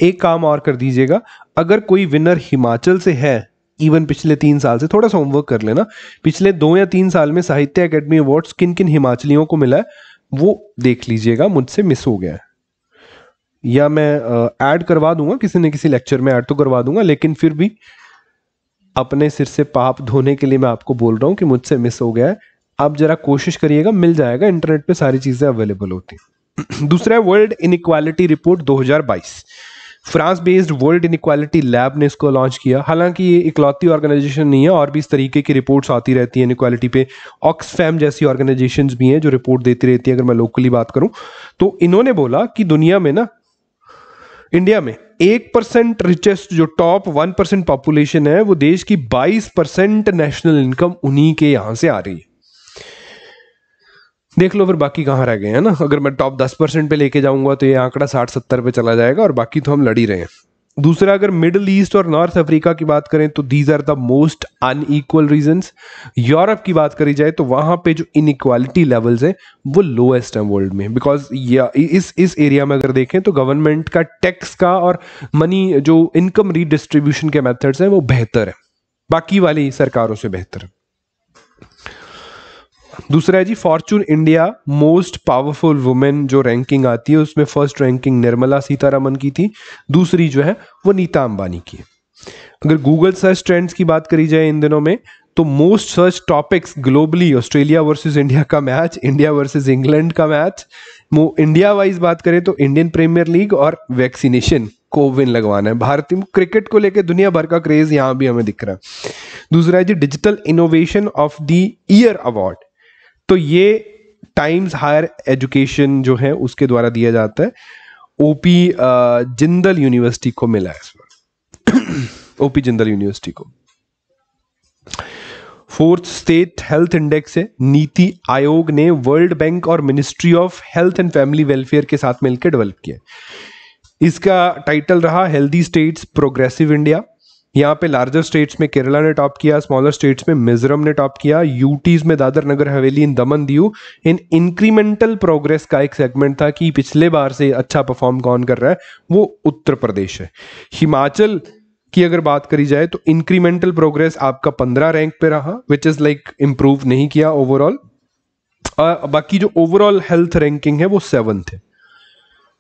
एक काम और कर दीजिएगा अगर कोई विनर हिमाचल से है इवन पिछले तीन साल से थोड़ा सा होमवर्क कर लेना पिछले दो या तीन साल में साहित्य अकेडमी अवार्ड्स किन किन हिमाचलियों को मिला है वो देख लीजिएगा मुझसे मिस हो गया है या मैं ऐड करवा दूंगा किसी न किसी लेक्चर में ऐड तो करवा दूंगा लेकिन फिर भी अपने सिर से पाप धोने के लिए मैं आपको बोल रहा हूं कि मुझसे मिस हो गया है आप जरा कोशिश करिएगा मिल जाएगा इंटरनेट पे सारी चीज़ें अवेलेबल होती [CLEARS THROAT] दूसरा world inequality report 2022 France based world inequality lab ने इसको लॉन्च किया हालांकि ये इकलौती ऑर्गेनाइजेशन नहीं है और भी इस तरीके की रिपोर्ट्स आती रहती हैं इनक्वालिटी पे ऑक्सफैम जैसी ऑर्गेनाइजेशन भी हैं जो रिपोर्ट देती रहती है अगर मैं लोकली बात करूं तो इन्होंने बोला कि दुनिया में ना इंडिया में एक परसेंट रिचेस्ट जो टॉप वन परसेंट पॉपुलेशन है वो देश की बाईस परसेंट नेशनल इनकम उन्हीं के यहां से आ रही है देख लो फिर बाकी कहाँ रह गए हैं ना अगर मैं टॉप दस परसेंट पे लेके जाऊंगा तो ये आंकड़ा साठ सत्तर पे चला जाएगा और बाकी तो हम लड़ ही रहे हैं दूसरा अगर मिडल ईस्ट और नॉर्थ अफ्रीका की बात करें तो these are the most unequal regions Europe की बात करी जाए तो वहां पे जो इनक्वालिटी लेवल्स हैं वो लोएस्ट हैं वर्ल्ड में बिकॉज इस इस एरिया में अगर देखें तो गवर्नमेंट का टैक्स का और मनी जो इनकम रीडिस्ट्रीब्यूशन के मेथड्स हैं वो बेहतर है बाकी वाली सरकारों से बेहतर है दूसरा है जी Fortune India most powerful women जो रैंकिंग आती है उसमें फर्स्ट रैंकिंग निर्मला सीतारामन की थी दूसरी जो है वो नीता अंबानी की अगर गूगल सर्च ट्रेंड्स की बात करी जाए इन दिनों में तो most search topics globally Australia versus India का मैच इंडिया वर्सेस इंग्लैंड का मैच इंडिया वाइज बात करें तो इंडियन प्रीमियर लीग और वैक्सीनेशन कोविन लगवाना है भारतीय क्रिकेट को लेकर दुनिया भर का क्रेज यहां भी हमें दिख रहा है दूसरा है जी digital innovation of the year award तो ये टाइम्स हायर एजुकेशन जो है उसके द्वारा दिया जाता है ओपी जिंदल यूनिवर्सिटी को मिला है इसमें ओपी [CLEARS THROAT] जिंदल यूनिवर्सिटी को फोर्थ स्टेट हेल्थ इंडेक्स है नीति आयोग ने वर्ल्ड बैंक और ministry of health and family welfare के साथ मिलकर डेवलप किया इसका टाइटल रहा हेल्दी स्टेट्स प्रोग्रेसिव इंडिया यहाँ पे लार्जर स्टेट्स में केरला ने टॉप किया स्मॉलर स्टेट्स में मिजोरम ने टॉप किया यूटीज में दादर नगर हवेली इन दमन दियू इन इंक्रीमेंटल प्रोग्रेस का एक सेगमेंट था कि पिछले बार से अच्छा परफॉर्म कौन कर रहा है वो उत्तर प्रदेश है हिमाचल की अगर बात करी जाए तो इंक्रीमेंटल प्रोग्रेस आपका पंद्रह रैंक पे रहा विच इज लाइक इंप्रूव नहीं किया ओवरऑल बाकी जो ओवरऑल हेल्थ रैंकिंग है वो सेवन्थ है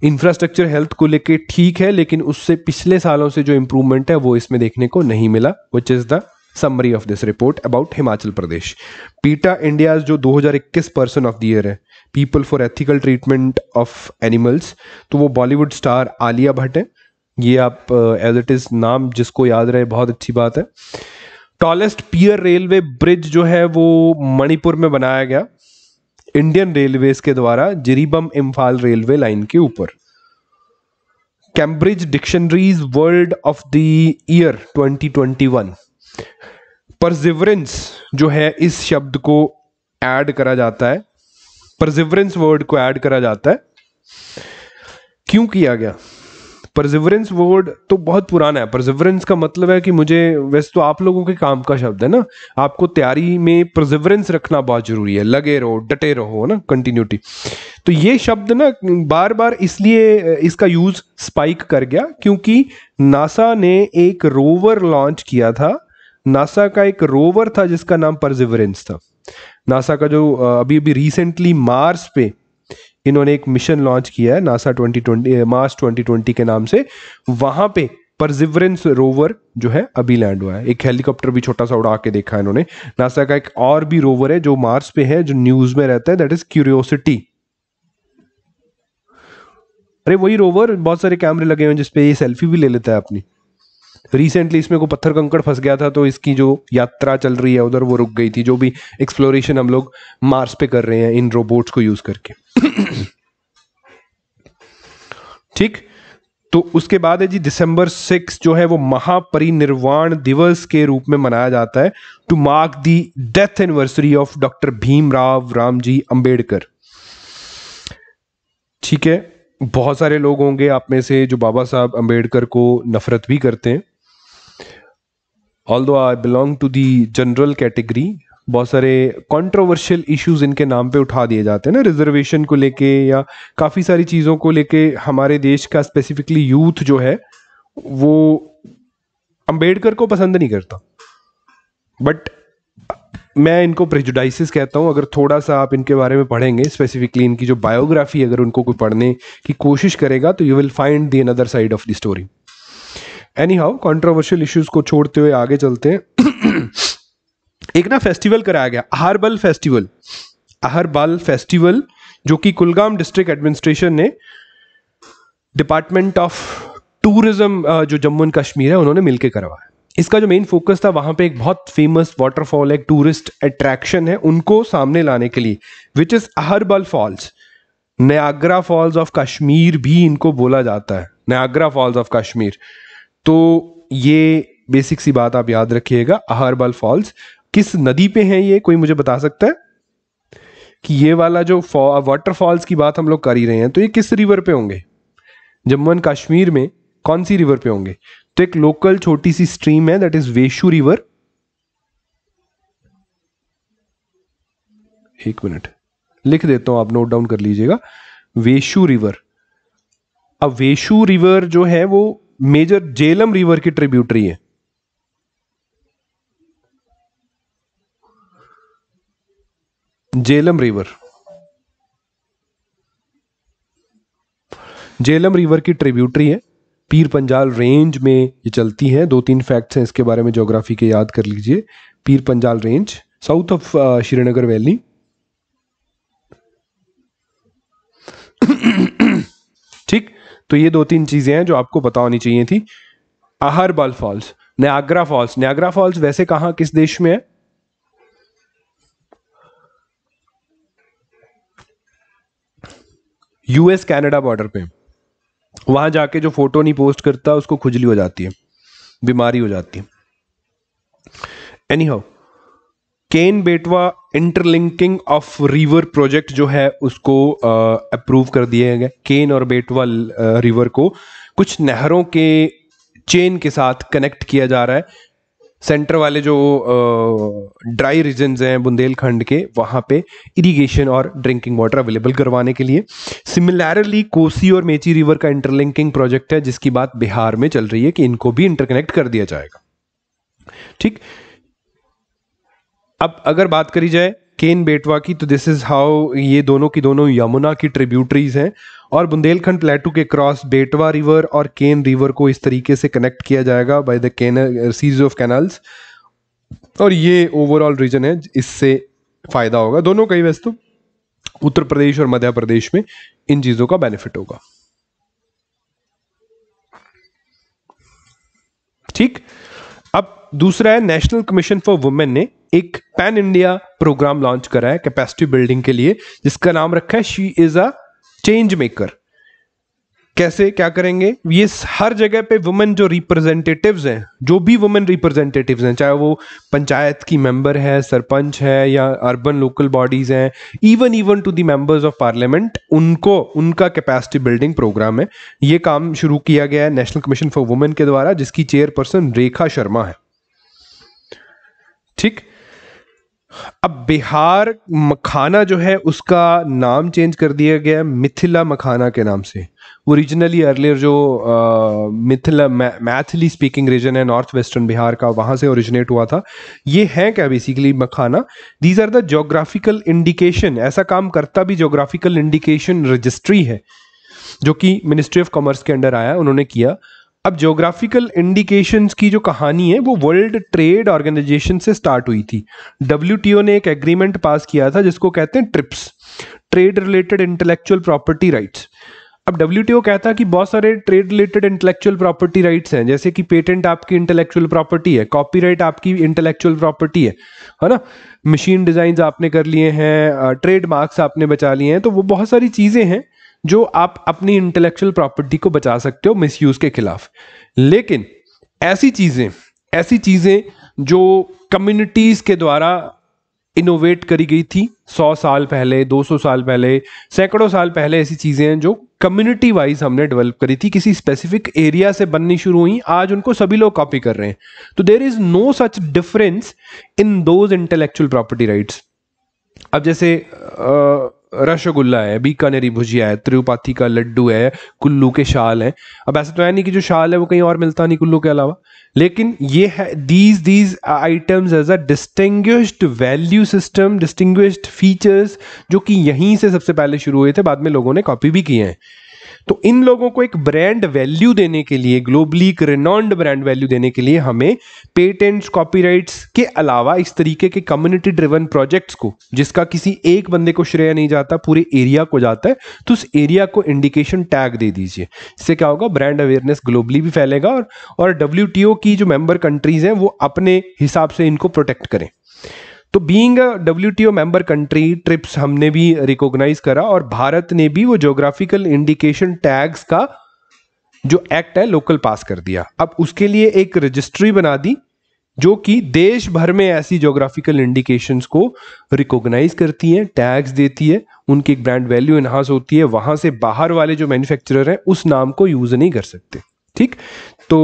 इंफ्रास्ट्रक्चर हेल्थ को लेके ठीक है लेकिन उससे पिछले सालों से जो इम्प्रूवमेंट है वो इसमें देखने को नहीं मिला which is the summary of this report about Himachal Pradesh PETA India जो 2021 पर्सन ऑफ द ईयर है people for ethical treatment of animals तो वो बॉलीवुड स्टार आलिया भट्ट है ये आप एज इट इज़ नाम जिसको याद रहे बहुत अच्छी बात है टॉलेस्ट पियर रेलवे ब्रिज जो है वो मणिपुर में बनाया गया इंडियन रेलवे के द्वारा जिरीबम इम्फाल रेलवे लाइन के ऊपर Cambridge dictionaries word of the year 2021 perseverance जो है इस शब्द को ऐड करा जाता है परजिवरेंस वर्ड को ऐड करा जाता है क्यों किया गया परजिवरेंस वर्ड तो बहुत पुराना है परजिवरेंस का मतलब है कि मुझे वैसे तो आप लोगों के काम का शब्द है ना आपको तैयारी में परजिवरेंस रखना बहुत जरूरी है लगे रहो डटे रहो ना कंटिन्यूटी तो ये शब्द ना बार बार इसलिए इसका यूज स्पाइक कर गया क्योंकि नासा ने एक रोवर लॉन्च किया था नासा का एक रोवर था जिसका नाम परजिवरेंस था नासा का जो अभी अभी रिसेंटली मार्स पे इन्होंने एक मिशन लॉन्च किया है नासा 2020 मार्स 2020 के नाम से वहां पे परजिवरेंस रोवर जो है अभी लैंड हुआ है एक हेलीकॉप्टर भी छोटा सा उड़ा के देखा है इन्होंने नासा का एक और भी रोवर है जो मार्स पे है जो न्यूज में रहता है दैट इज क्यूरियोसिटी अरे वही रोवर बहुत सारे कैमरे लगे हुए हैं जिसपे ये सेल्फी भी ले लेता है अपनी रिसेंटली इसमें को पत्थर कंकड़ फंस गया था तो इसकी जो यात्रा चल रही है उधर वो रुक गई थी जो भी एक्सप्लोरेशन हम लोग मार्स पे कर रहे हैं इन रोबोट्स को यूज करके ठीक तो उसके बाद है जी दिसंबर सिक्स जो है वो महापरिनिर्वाण दिवस के रूप में मनाया जाता है to mark the death anniversary of doctor Bhimrao Ramji Ambedkar ठीक है बहुत सारे लोग होंगे आप में से जो बाबा साहब अंबेडकर को नफरत भी करते हैं although I belong to the general category बहुत सारे कंट्रोवर्शियल इश्यूज इनके नाम पे उठा दिए जाते हैं ना रिजर्वेशन को लेके या काफ़ी सारी चीज़ों को लेके हमारे देश का स्पेसिफिकली यूथ जो है वो अंबेडकर को पसंद नहीं करता बट मैं इनको प्रेजुडाइसिस कहता हूँ अगर थोड़ा सा आप इनके बारे में पढ़ेंगे स्पेसिफिकली इनकी जो बायोग्राफी अगर उनको कोई पढ़ने की कोशिश करेगा तो you will find the another side of the story anyhow controversial issues को छोड़ते हुए आगे चलते हैं [CLEARS THROAT] एक ना फेस्टिवल कराया गया अहरबल फेस्टिवल अहरबल फेस्टिवल जो कि कुलगाम डिस्ट्रिक्ट एडमिनिस्ट्रेशन ने डिपार्टमेंट ऑफ टूरिज्म जो जम्मू एंड कश्मीर है उन्होंने मिलकर करवाया इसका जो मेन फोकस था वहां पे एक बहुत फेमस वाटरफॉल है टूरिस्ट अट्रैक्शन है उनको सामने लाने के लिए which is Aharbal falls Niagara falls of Kashmir भी इनको बोला जाता है नयाग्रा फॉल्स ऑफ कश्मीर तो ये बेसिक सी बात आप याद रखिएगा अहरबल फॉल्स किस नदी पे है ये कोई मुझे बता सकता है कि ये वाला जो वाटरफॉल्स की बात हम लोग कर ही रहे हैं तो ये किस रिवर पे होंगे जम्मू एंड कश्मीर में कौन सी रिवर पे होंगे तो एक लोकल छोटी सी स्ट्रीम है दैट इज वेशु रिवर एक मिनट लिख देता हूं आप नोट डाउन कर लीजिएगा वेशु रिवर अब वेशु रिवर जो है वो मेजर जेलम रिवर की ट्रिब्यूटरी है जेलम रिवर जेलम रिवर की ट्रिब्यूटरी है पीर पंजाल रेंज में ये चलती है दो तीन फैक्ट्स हैं इसके बारे में ज्योग्राफी के याद कर लीजिए Pir Panjal range south of uh, Srinagar valley तो ये दो तीन चीज़ें हैं जो आपको पता होनी चाहिए थी Aharbal falls Niagara falls Niagara falls वैसे कहां किस देश में है यूएस कैनेडा बॉर्डर पे वहां जाके जो फोटो नहीं पोस्ट करता उसको खुजली हो जाती है बीमारी हो जाती है एनी हाउ केन बेटवा इंटरलिंकिंग ऑफ रिवर प्रोजेक्ट जो है उसको अप्रूव कर दिए गए केन और बेटवा रिवर को कुछ नहरों के चेन के साथ कनेक्ट किया जा रहा है सेंटर वाले जो ड्राई रीजन हैं बुंदेलखंड के वहाँ पे इरिगेशन और ड्रिंकिंग वाटर अवेलेबल करवाने के लिए सिमिलरली कोसी और मेची रिवर का इंटरलिंकिंग प्रोजेक्ट है जिसकी बात बिहार में चल रही है कि इनको भी इंटरकनेक्ट कर दिया जाएगा ठीक अब अगर बात करी जाए केन बेटवा की तो दिस इज हाउ ये दोनों की दोनों यमुना की ट्रिब्यूटरीज हैं और बुंदेलखंड प्लेटू के क्रॉस बेटवा रिवर और केन रिवर को इस तरीके से कनेक्ट किया जाएगा by the Ken series of canals और ये ओवरऑल रीजन है इससे फायदा होगा दोनों कई वैसे तो उत्तर प्रदेश और मध्य प्रदेश में इन चीजों का बेनिफिट होगा ठीक दूसरा है नेशनल कमीशन फॉर वुमेन ने एक पैन इंडिया प्रोग्राम लॉन्च करा है कैपेसिटी बिल्डिंग के लिए जिसका नाम रखा है she is a change maker कैसे क्या करेंगे ये हर जगह पे वुमेन जो रिप्रेजेंटेटिव्स हैं जो भी वुमेन रिप्रेजेंटेटिव्स हैं चाहे वो पंचायत की मेंबर है सरपंच है या अर्बन लोकल बॉडीज हैं even even to the members of parliament उनको उनका कैपेसिटी बिल्डिंग प्रोग्राम है ये काम शुरू किया गया है नेशनल कमीशन फॉर वुमेन के द्वारा जिसकी चेयरपर्सन रेखा शर्मा है ठीक अब बिहार मखाना जो है उसका नाम चेंज कर दिया गया है मिथिला मखाना के नाम से ओरिजिनली अर्लियर जो आ, मिथिला मैथिली स्पीकिंग रीजन है नॉर्थ वेस्टर्न बिहार का वहां से ओरिजिनेट हुआ था ये है क्या basically makhana these are the geographical indication ऐसा काम करता भी जोग्राफिकल इंडिकेशन रजिस्ट्री है जो कि मिनिस्ट्री ऑफ कॉमर्स के अंडर आया उन्होंने किया अब जोग्राफिकल इंडिकेशंस की जो कहानी है वो वर्ल्ड ट्रेड ऑर्गेनाइजेशन से स्टार्ट हुई थी डब्ल्यू ने एक एग्रीमेंट पास किया था जिसको कहते हैं TRIPS trade related intellectual property rights अब डब्ल्यू कहता है कि बहुत सारे trade related intellectual property rights हैं जैसे कि पेटेंट आपकी इंटेलेक्चुअल प्रॉपर्टी है कॉपीराइट आपकी इंटेलेक्चुअल प्रॉपर्टी है है ना मशीन डिजाइन आपने कर लिए हैं ट्रेडमार्क्स आपने बचा लिए हैं तो वो बहुत सारी चीज़ें हैं जो आप अपनी इंटेलेक्चुअल प्रॉपर्टी को बचा सकते हो मिसयूज के खिलाफ लेकिन ऐसी चीज़ें ऐसी चीज़ें जो कम्युनिटीज़ के द्वारा इनोवेट करी गई थी सौ साल पहले दो सौ साल पहले सैकड़ों साल पहले ऐसी चीज़ें हैं जो कम्युनिटी वाइज हमने डेवलप करी थी किसी स्पेसिफिक एरिया से बननी शुरू हुई आज उनको सभी लोग कॉपी कर रहे हैं तो there is no such difference in those intellectual property rights अब जैसे आ, रसगुल्ला है बीकानेरी भुजिया है त्रिपाठी का लड्डू है कुल्लू के शाल हैं अब ऐसा तो है नहीं कि जो शाल है वो कहीं और मिलता नहीं कुल्लू के अलावा लेकिन ये है these these items as a distinguished value system distinguished features जो कि यहीं से सबसे पहले शुरू हुए थे बाद में लोगों ने कॉपी भी किए हैं तो इन लोगों को एक ब्रांड वैल्यू देने के लिए ग्लोबली एक रिनॉन्ड ब्रांड वैल्यू देने के लिए हमें पेटेंट्स कॉपीराइट्स के अलावा इस तरीके के कम्युनिटी ड्रिवन प्रोजेक्ट्स को जिसका किसी एक बंदे को श्रेय नहीं जाता पूरे एरिया को जाता है तो उस एरिया को इंडिकेशन टैग दे दीजिए इससे क्या होगा ब्रांड अवेयरनेस ग्लोबली भी फैलेगा और और डब्ल्यू की जो मेंबर कंट्रीज हैं वो अपने हिसाब से इनको प्रोटेक्ट करें तो being a W member country TRIPS हमने भी रिकॉग्नाइज करा और भारत ने भी वो जोग्राफिकल इंडिकेशन टैग्स का जो एक्ट है लोकल पास कर दिया अब उसके लिए एक रजिस्ट्री बना दी जो कि देश भर में ऐसी जोग्राफिकल इंडिकेशन को रिकॉग्नाइज करती है टैक्स देती है उनकी एक ब्रांड वैल्यू इन्हांस होती है वहां से बाहर वाले जो मैन्युफैक्चरर हैं उस नाम को यूज नहीं कर सकते ठीक तो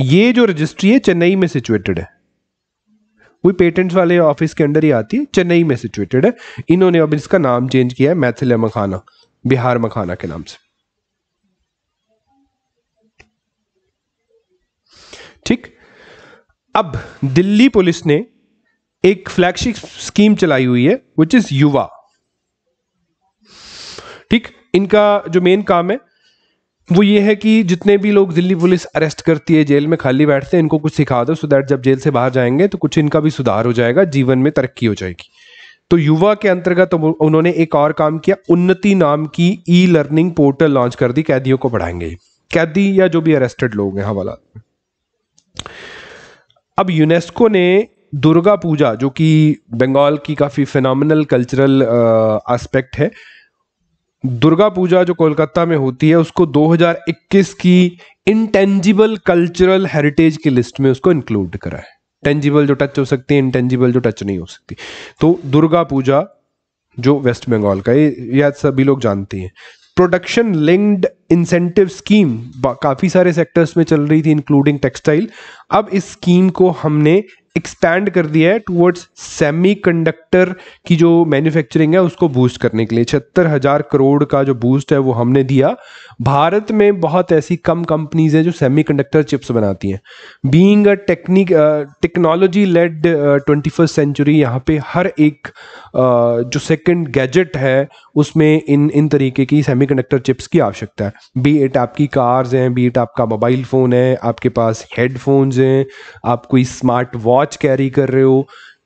ये जो रजिस्ट्री है चेन्नई में सिचुएटेड है वो पेटेंट्स वाले ऑफिस के अंडर ही आती है चेन्नई में सिचुएटेड है इन्होंने अब इसका नाम चेंज किया है मैथिल मखाना बिहार मखाना के नाम से ठीक अब दिल्ली पुलिस ने एक फ्लैगशिप स्कीम चलाई हुई है विच इज युवा ठीक इनका जो मेन काम है वो ये है कि जितने भी लोग दिल्ली पुलिस अरेस्ट करती है जेल में खाली बैठते हैं इनको कुछ सिखा दो सो दैट जब जेल से बाहर जाएंगे तो कुछ इनका भी सुधार हो जाएगा जीवन में तरक्की हो जाएगी तो युवा के अंतर्गत तो उन्होंने एक और काम किया उन्नति नाम की ई लर्निंग पोर्टल लॉन्च कर दी कैदियों को पढ़ाएंगे कैदी या जो भी अरेस्टेड लोग हैं हवालात में अब यूनेस्को ने दुर्गा पूजा जो कि बंगाल की काफ़ी फिनमिनल कल्चरल एस्पेक्ट है दुर्गा पूजा जो कोलकाता में होती है उसको 2021 की इनटेंजिबल कल्चरल हेरिटेज की लिस्ट में उसको इंक्लूड करा है टेंजिबल जो टच हो सकती है इंटेंजिबल जो टच नहीं हो सकती तो दुर्गा पूजा जो वेस्ट बंगाल का ये याद सभी लोग जानते हैं प्रोडक्शन लिंक्ड इंसेंटिव स्कीम काफ़ी सारे सेक्टर्स में चल रही थी इंक्लूडिंग टेक्सटाइल अब इस स्कीम को हमने एक्सपैंड कर दिया है टूवर्ड्स सेमीकंडक्टर की जो मैन्युफैक्चरिंग है उसको बूस्ट करने के लिए छहत्तर हज़ार करोड़ का जो बूस्ट है वो हमने दिया भारत में बहुत ऐसी कम कंपनीज हैं जो सेमीकंडक्टर चिप्स बनाती हैं being a technique technology led twenty first century यहाँ पे हर एक uh, जो सेकेंड गैजेट है उसमें इन इन तरीके की सेमी चिप्स की आवश्यकता है बी एट आपकी कार्स हैं बी एट आपका मोबाइल फ़ोन है आपके पास हेडफोन्स हैं आप कोई स्मार्ट वॉच वॉच कैरी कर रहे हो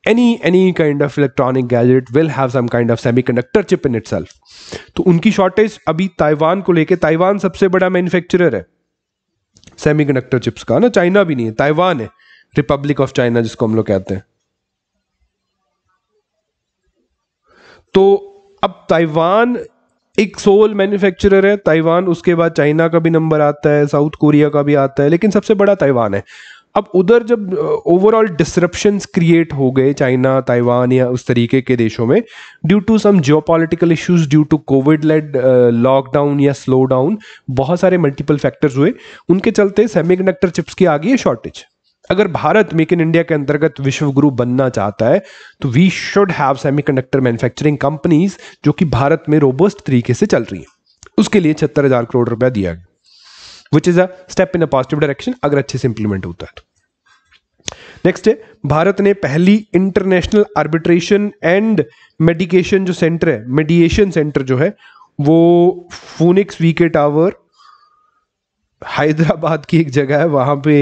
any any kind of electronic gadget will have some kind of semiconductor chip in itself तो उनकी शॉर्टेज अभी ताइवान को लेके ताइवान सबसे बड़ा मैन्युफैक्चरर है सेमीकंडक्टर चिप्स का ना चाइना भी नहीं है ताइवान है रिपब्लिक ऑफ चाइना जिसको हम लोग कहते हैं तो अब ताइवान एक सोल मैन्युफैक्चरर है ताइवान उसके बाद चाइना का भी नंबर आता है साउथ कोरिया का भी आता है लेकिन सबसे बड़ा ताइवान है अब उधर जब ओवरऑल डिसरप्शन क्रिएट हो गए चाइना ताइवान या उस तरीके के देशों में due to some geopolitical issues due to Covid led lockdown या स्लो डाउन बहुत सारे मल्टीपल फैक्टर्स हुए उनके चलते सेमी चिप्स की आ गई है शॉर्टेज अगर भारत मेक इन इंडिया के अंतर्गत विश्व गुरु बनना चाहता है तो we should have semiconductor manufacturing companies जो कि भारत में रोबस्ट तरीके से चल रही हैं उसके लिए छहत्तर हजार करोड़ रुपया दिया गया which is a step in a positive direction अगर अच्छे से इंप्लीमेंट होता है नेक्स्ट है भारत ने पहली इंटरनेशनल आर्बिट्रेशन एंड मेडिकेशन जो सेंटर है मेडिएशन सेंटर जो है वो फोनिक्स वीके टावर हैदराबाद की एक जगह है वहां पे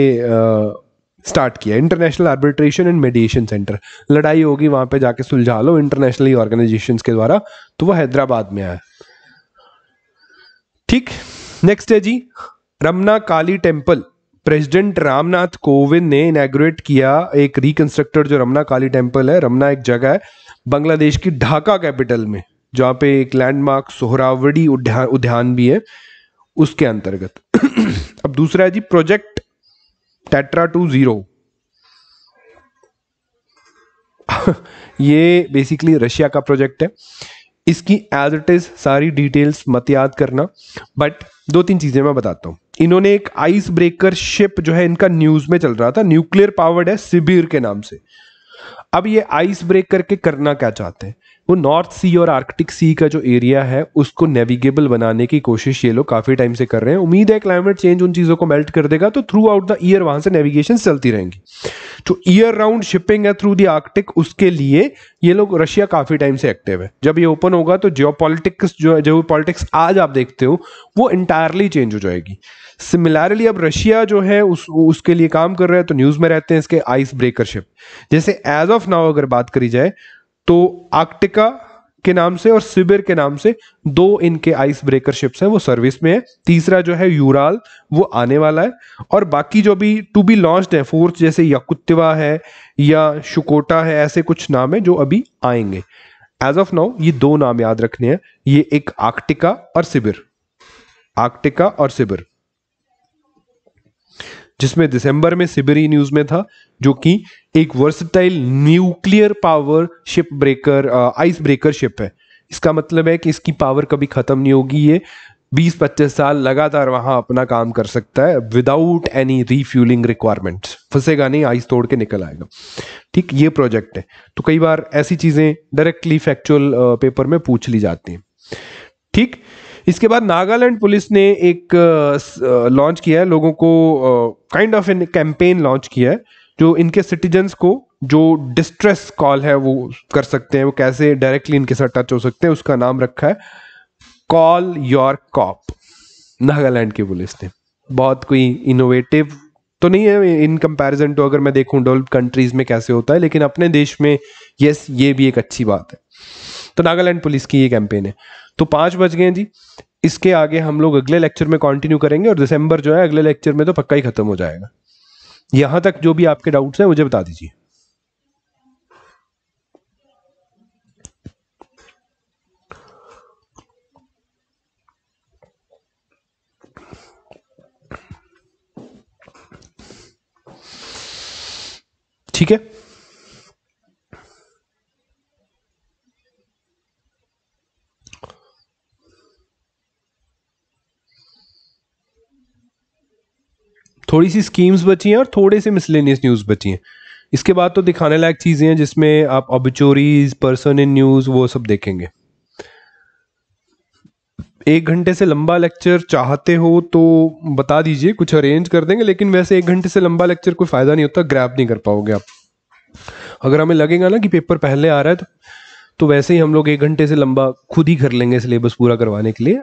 स्टार्ट किया international arbitration and mediation centre लड़ाई होगी वहां पे जाके सुलझा लो इंटरनेशनली ऑर्गेनाइजेशंस के द्वारा तो वो हैदराबाद में आया ठीक नेक्स्ट है जी रमना काली टेम्पल प्रेसिडेंट रामनाथ कोविंद ने इनाग्रेट किया एक रिकंस्ट्रक्टेड जो रमना काली टेम्पल है रमना एक जगह है बांग्लादेश की ढाका कैपिटल में जहाँ पे एक लैंडमार्क सोहरावड़ी उद्यान उद्यान भी है उसके अंतर्गत [CLEARS THROAT] अब दूसरा है जी प्रोजेक्ट टेट्रा टू जीरो [LAUGHS] ये बेसिकली रशिया का प्रोजेक्ट है इसकी एज इट इज सारी डिटेल्स मत याद करना बट दो तीन चीजें मैं बताता हूँ इन्होंने एक आइस ब्रेकर शिप जो है इनका न्यूज में चल रहा था न्यूक्लियर पावर्ड है सिबिर के नाम से अब ये आइस ब्रेक करके करना क्या चाहते हैं वो नॉर्थ सी और आर्कटिक सी का जो एरिया है उसको नेविगेबल बनाने की कोशिश ये लोग काफी टाइम से कर रहे हैं उम्मीद है क्लाइमेट चेंज उन चीजों को मेल्ट कर देगा तो थ्रू आउट द ईयर वहां से नेविगेशन चलती रहेंगी जो ईयर राउंड शिपिंग है थ्रू द आर्कटिक उसके लिए ये लोग रशिया काफी टाइम से एक्टिव है जब ये ओपन होगा तो जियो जो जो पॉलिटिक्स आज आप देखते हो वो इंटायरली चेंज हो जाएगी सिमिलरली अब रशिया जो है उस उसके लिए काम कर रहा है तो न्यूज़ में रहते हैं इसके आइस ब्रेकरशिप जैसे एज ऑफ नाउ अगर बात करी जाए तो आर्कटिका के नाम से और सिबिर के नाम से दो इनके आइस ब्रेकर शिप्स हैं वो सर्विस में है तीसरा जो है यूराल वो आने वाला है और बाकी जो भी टू बी लॉन्च है फोर्थ जैसे यकुतिवा है या शुकोटा है ऐसे कुछ नाम है जो अभी आएंगे एज ऑफ नाउ ये दो नाम याद रखने हैं ये एक आर्कटिका और सिबिर आर्कटिका और सिबिर जिसमें दिसंबर में सिबरी न्यूज में था जो कि एक versatile nuclear power ship breaker icebreaker ship है इसका मतलब है कि इसकी पावर कभी खत्म नहीं होगी ये 20-25 साल लगातार वहां अपना काम कर सकता है विदाउट एनी रिफ्यूलिंग रिक्वायरमेंट फंसेगा नहीं आइस तोड़ के निकल आएगा ठीक ये प्रोजेक्ट है तो कई बार ऐसी चीजें डायरेक्टली फैक्चुअल पेपर में पूछ ली जाती हैं ठीक इसके बाद नागालैंड पुलिस ने एक लॉन्च किया है लोगों को kind of an campaign launch किया है जो इनके सिटीजन्स को जो डिस्ट्रेस कॉल है वो कर सकते हैं वो कैसे डायरेक्टली इनके साथ टच हो सकते हैं उसका नाम रखा है कॉल योर कॉप नागालैंड की पुलिस ने बहुत कोई इनोवेटिव तो नहीं है इन कंपैरिजन टू अगर मैं देखूं डेवलप कंट्रीज में कैसे होता है लेकिन अपने देश में यस ये भी एक अच्छी बात है तो नागालैंड पुलिस की ये कैंपेन है तो पांच बज गए जी इसके आगे हम लोग अगले लेक्चर में कंटिन्यू करेंगे और दिसंबर जो है अगले लेक्चर में तो पक्का ही खत्म हो जाएगा यहां तक जो भी आपके डाउट्स हैं मुझे बता दीजिए ठीक है थोड़ी सी स्कीम्स बची हैं और थोड़े से मिसलेनियस न्यूज़ बची हैं इसके बाद तो दिखाने लायक चीज़ें हैं जिसमें आप ऑबिचोरीज पर्सन इन न्यूज़ वो सब देखेंगे एक घंटे से लंबा लेक्चर चाहते हो तो बता दीजिए कुछ अरेंज कर देंगे लेकिन वैसे एक घंटे से लंबा लेक्चर कोई फ़ायदा नहीं होता ग्रैप नहीं कर पाओगे आप अगर हमें लगेगा ना कि पेपर पहले आ रहा है तो, तो वैसे ही हम लोग एक घंटे से लंबा खुद ही कर लेंगे सिलेबस पूरा करवाने के लिए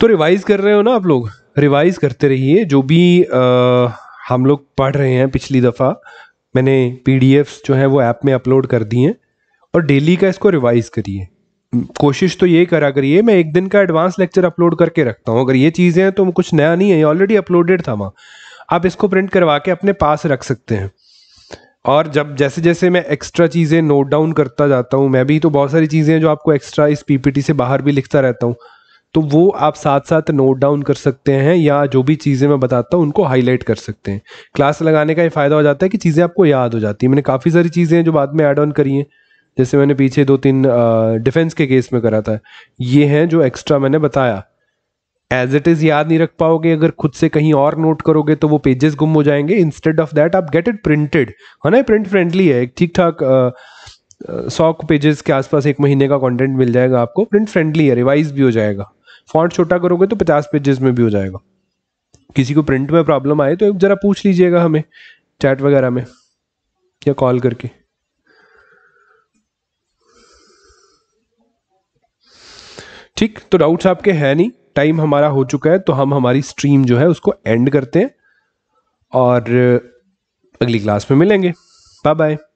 तो रिवाइज कर रहे हो ना आप लोग रिवाइज करते रहिए जो भी आ, हम लोग पढ़ रहे हैं पिछली दफ़ा मैंने पी जो है वो ऐप में अपलोड कर दिए हैं और डेली का इसको रिवाइज करिए कोशिश तो ये करा करिए मैं एक दिन का एडवांस लेक्चर अपलोड करके रखता हूँ अगर ये चीज़ें हैं तो कुछ नया नहीं है ये ऑलरेडी अपलोडेड था वहाँ आप इसको प्रिंट करवा के अपने पास रख सकते हैं और जब जैसे जैसे मैं एक्स्ट्रा चीज़ें नोट डाउन करता जाता हूँ मैं भी तो बहुत सारी चीज़ें हैं जो आपको एक्स्ट्रा इस पीपीटी से बाहर भी लिखता रहता हूँ तो वो आप साथ साथ नोट डाउन कर सकते हैं या जो भी चीज़ें मैं बताता हूँ उनको हाईलाइट कर सकते हैं क्लास लगाने का ये फ़ायदा हो जाता है कि चीज़ें आपको याद हो जाती है मैंने काफ़ी सारी चीज़ें हैं जो बाद में ऐड ऑन करी हैं जैसे मैंने पीछे दो तीन डिफेंस के केस में करा था ये हैं जो एक्स्ट्रा मैंने बताया एज इट इज़ याद नहीं रख पाओगे अगर खुद से कहीं और नोट करोगे तो वो पेजेस गुम हो जाएंगे इंस्टेड ऑफ दैट आप गेट इट प्रिंटेड है ना प्रिंट फ्रेंडली है एक ठीक ठाक सौ पेजेस के आसपास एक महीने का कंटेंट मिल जाएगा आपको प्रिंट फ्रेंडली है रिवाइज भी हो जाएगा फॉन्ट छोटा करोगे तो पचास पेजेस में भी हो जाएगा किसी को प्रिंट में प्रॉब्लम आए तो ज़रा पूछ लीजिएगा हमें चैट वगैरह में या कॉल करके ठीक तो डाउट्स आपके हैं नहीं टाइम हमारा हो चुका है तो हम हमारी स्ट्रीम जो है उसको एंड करते हैं और अगली क्लास में मिलेंगे बाय बाय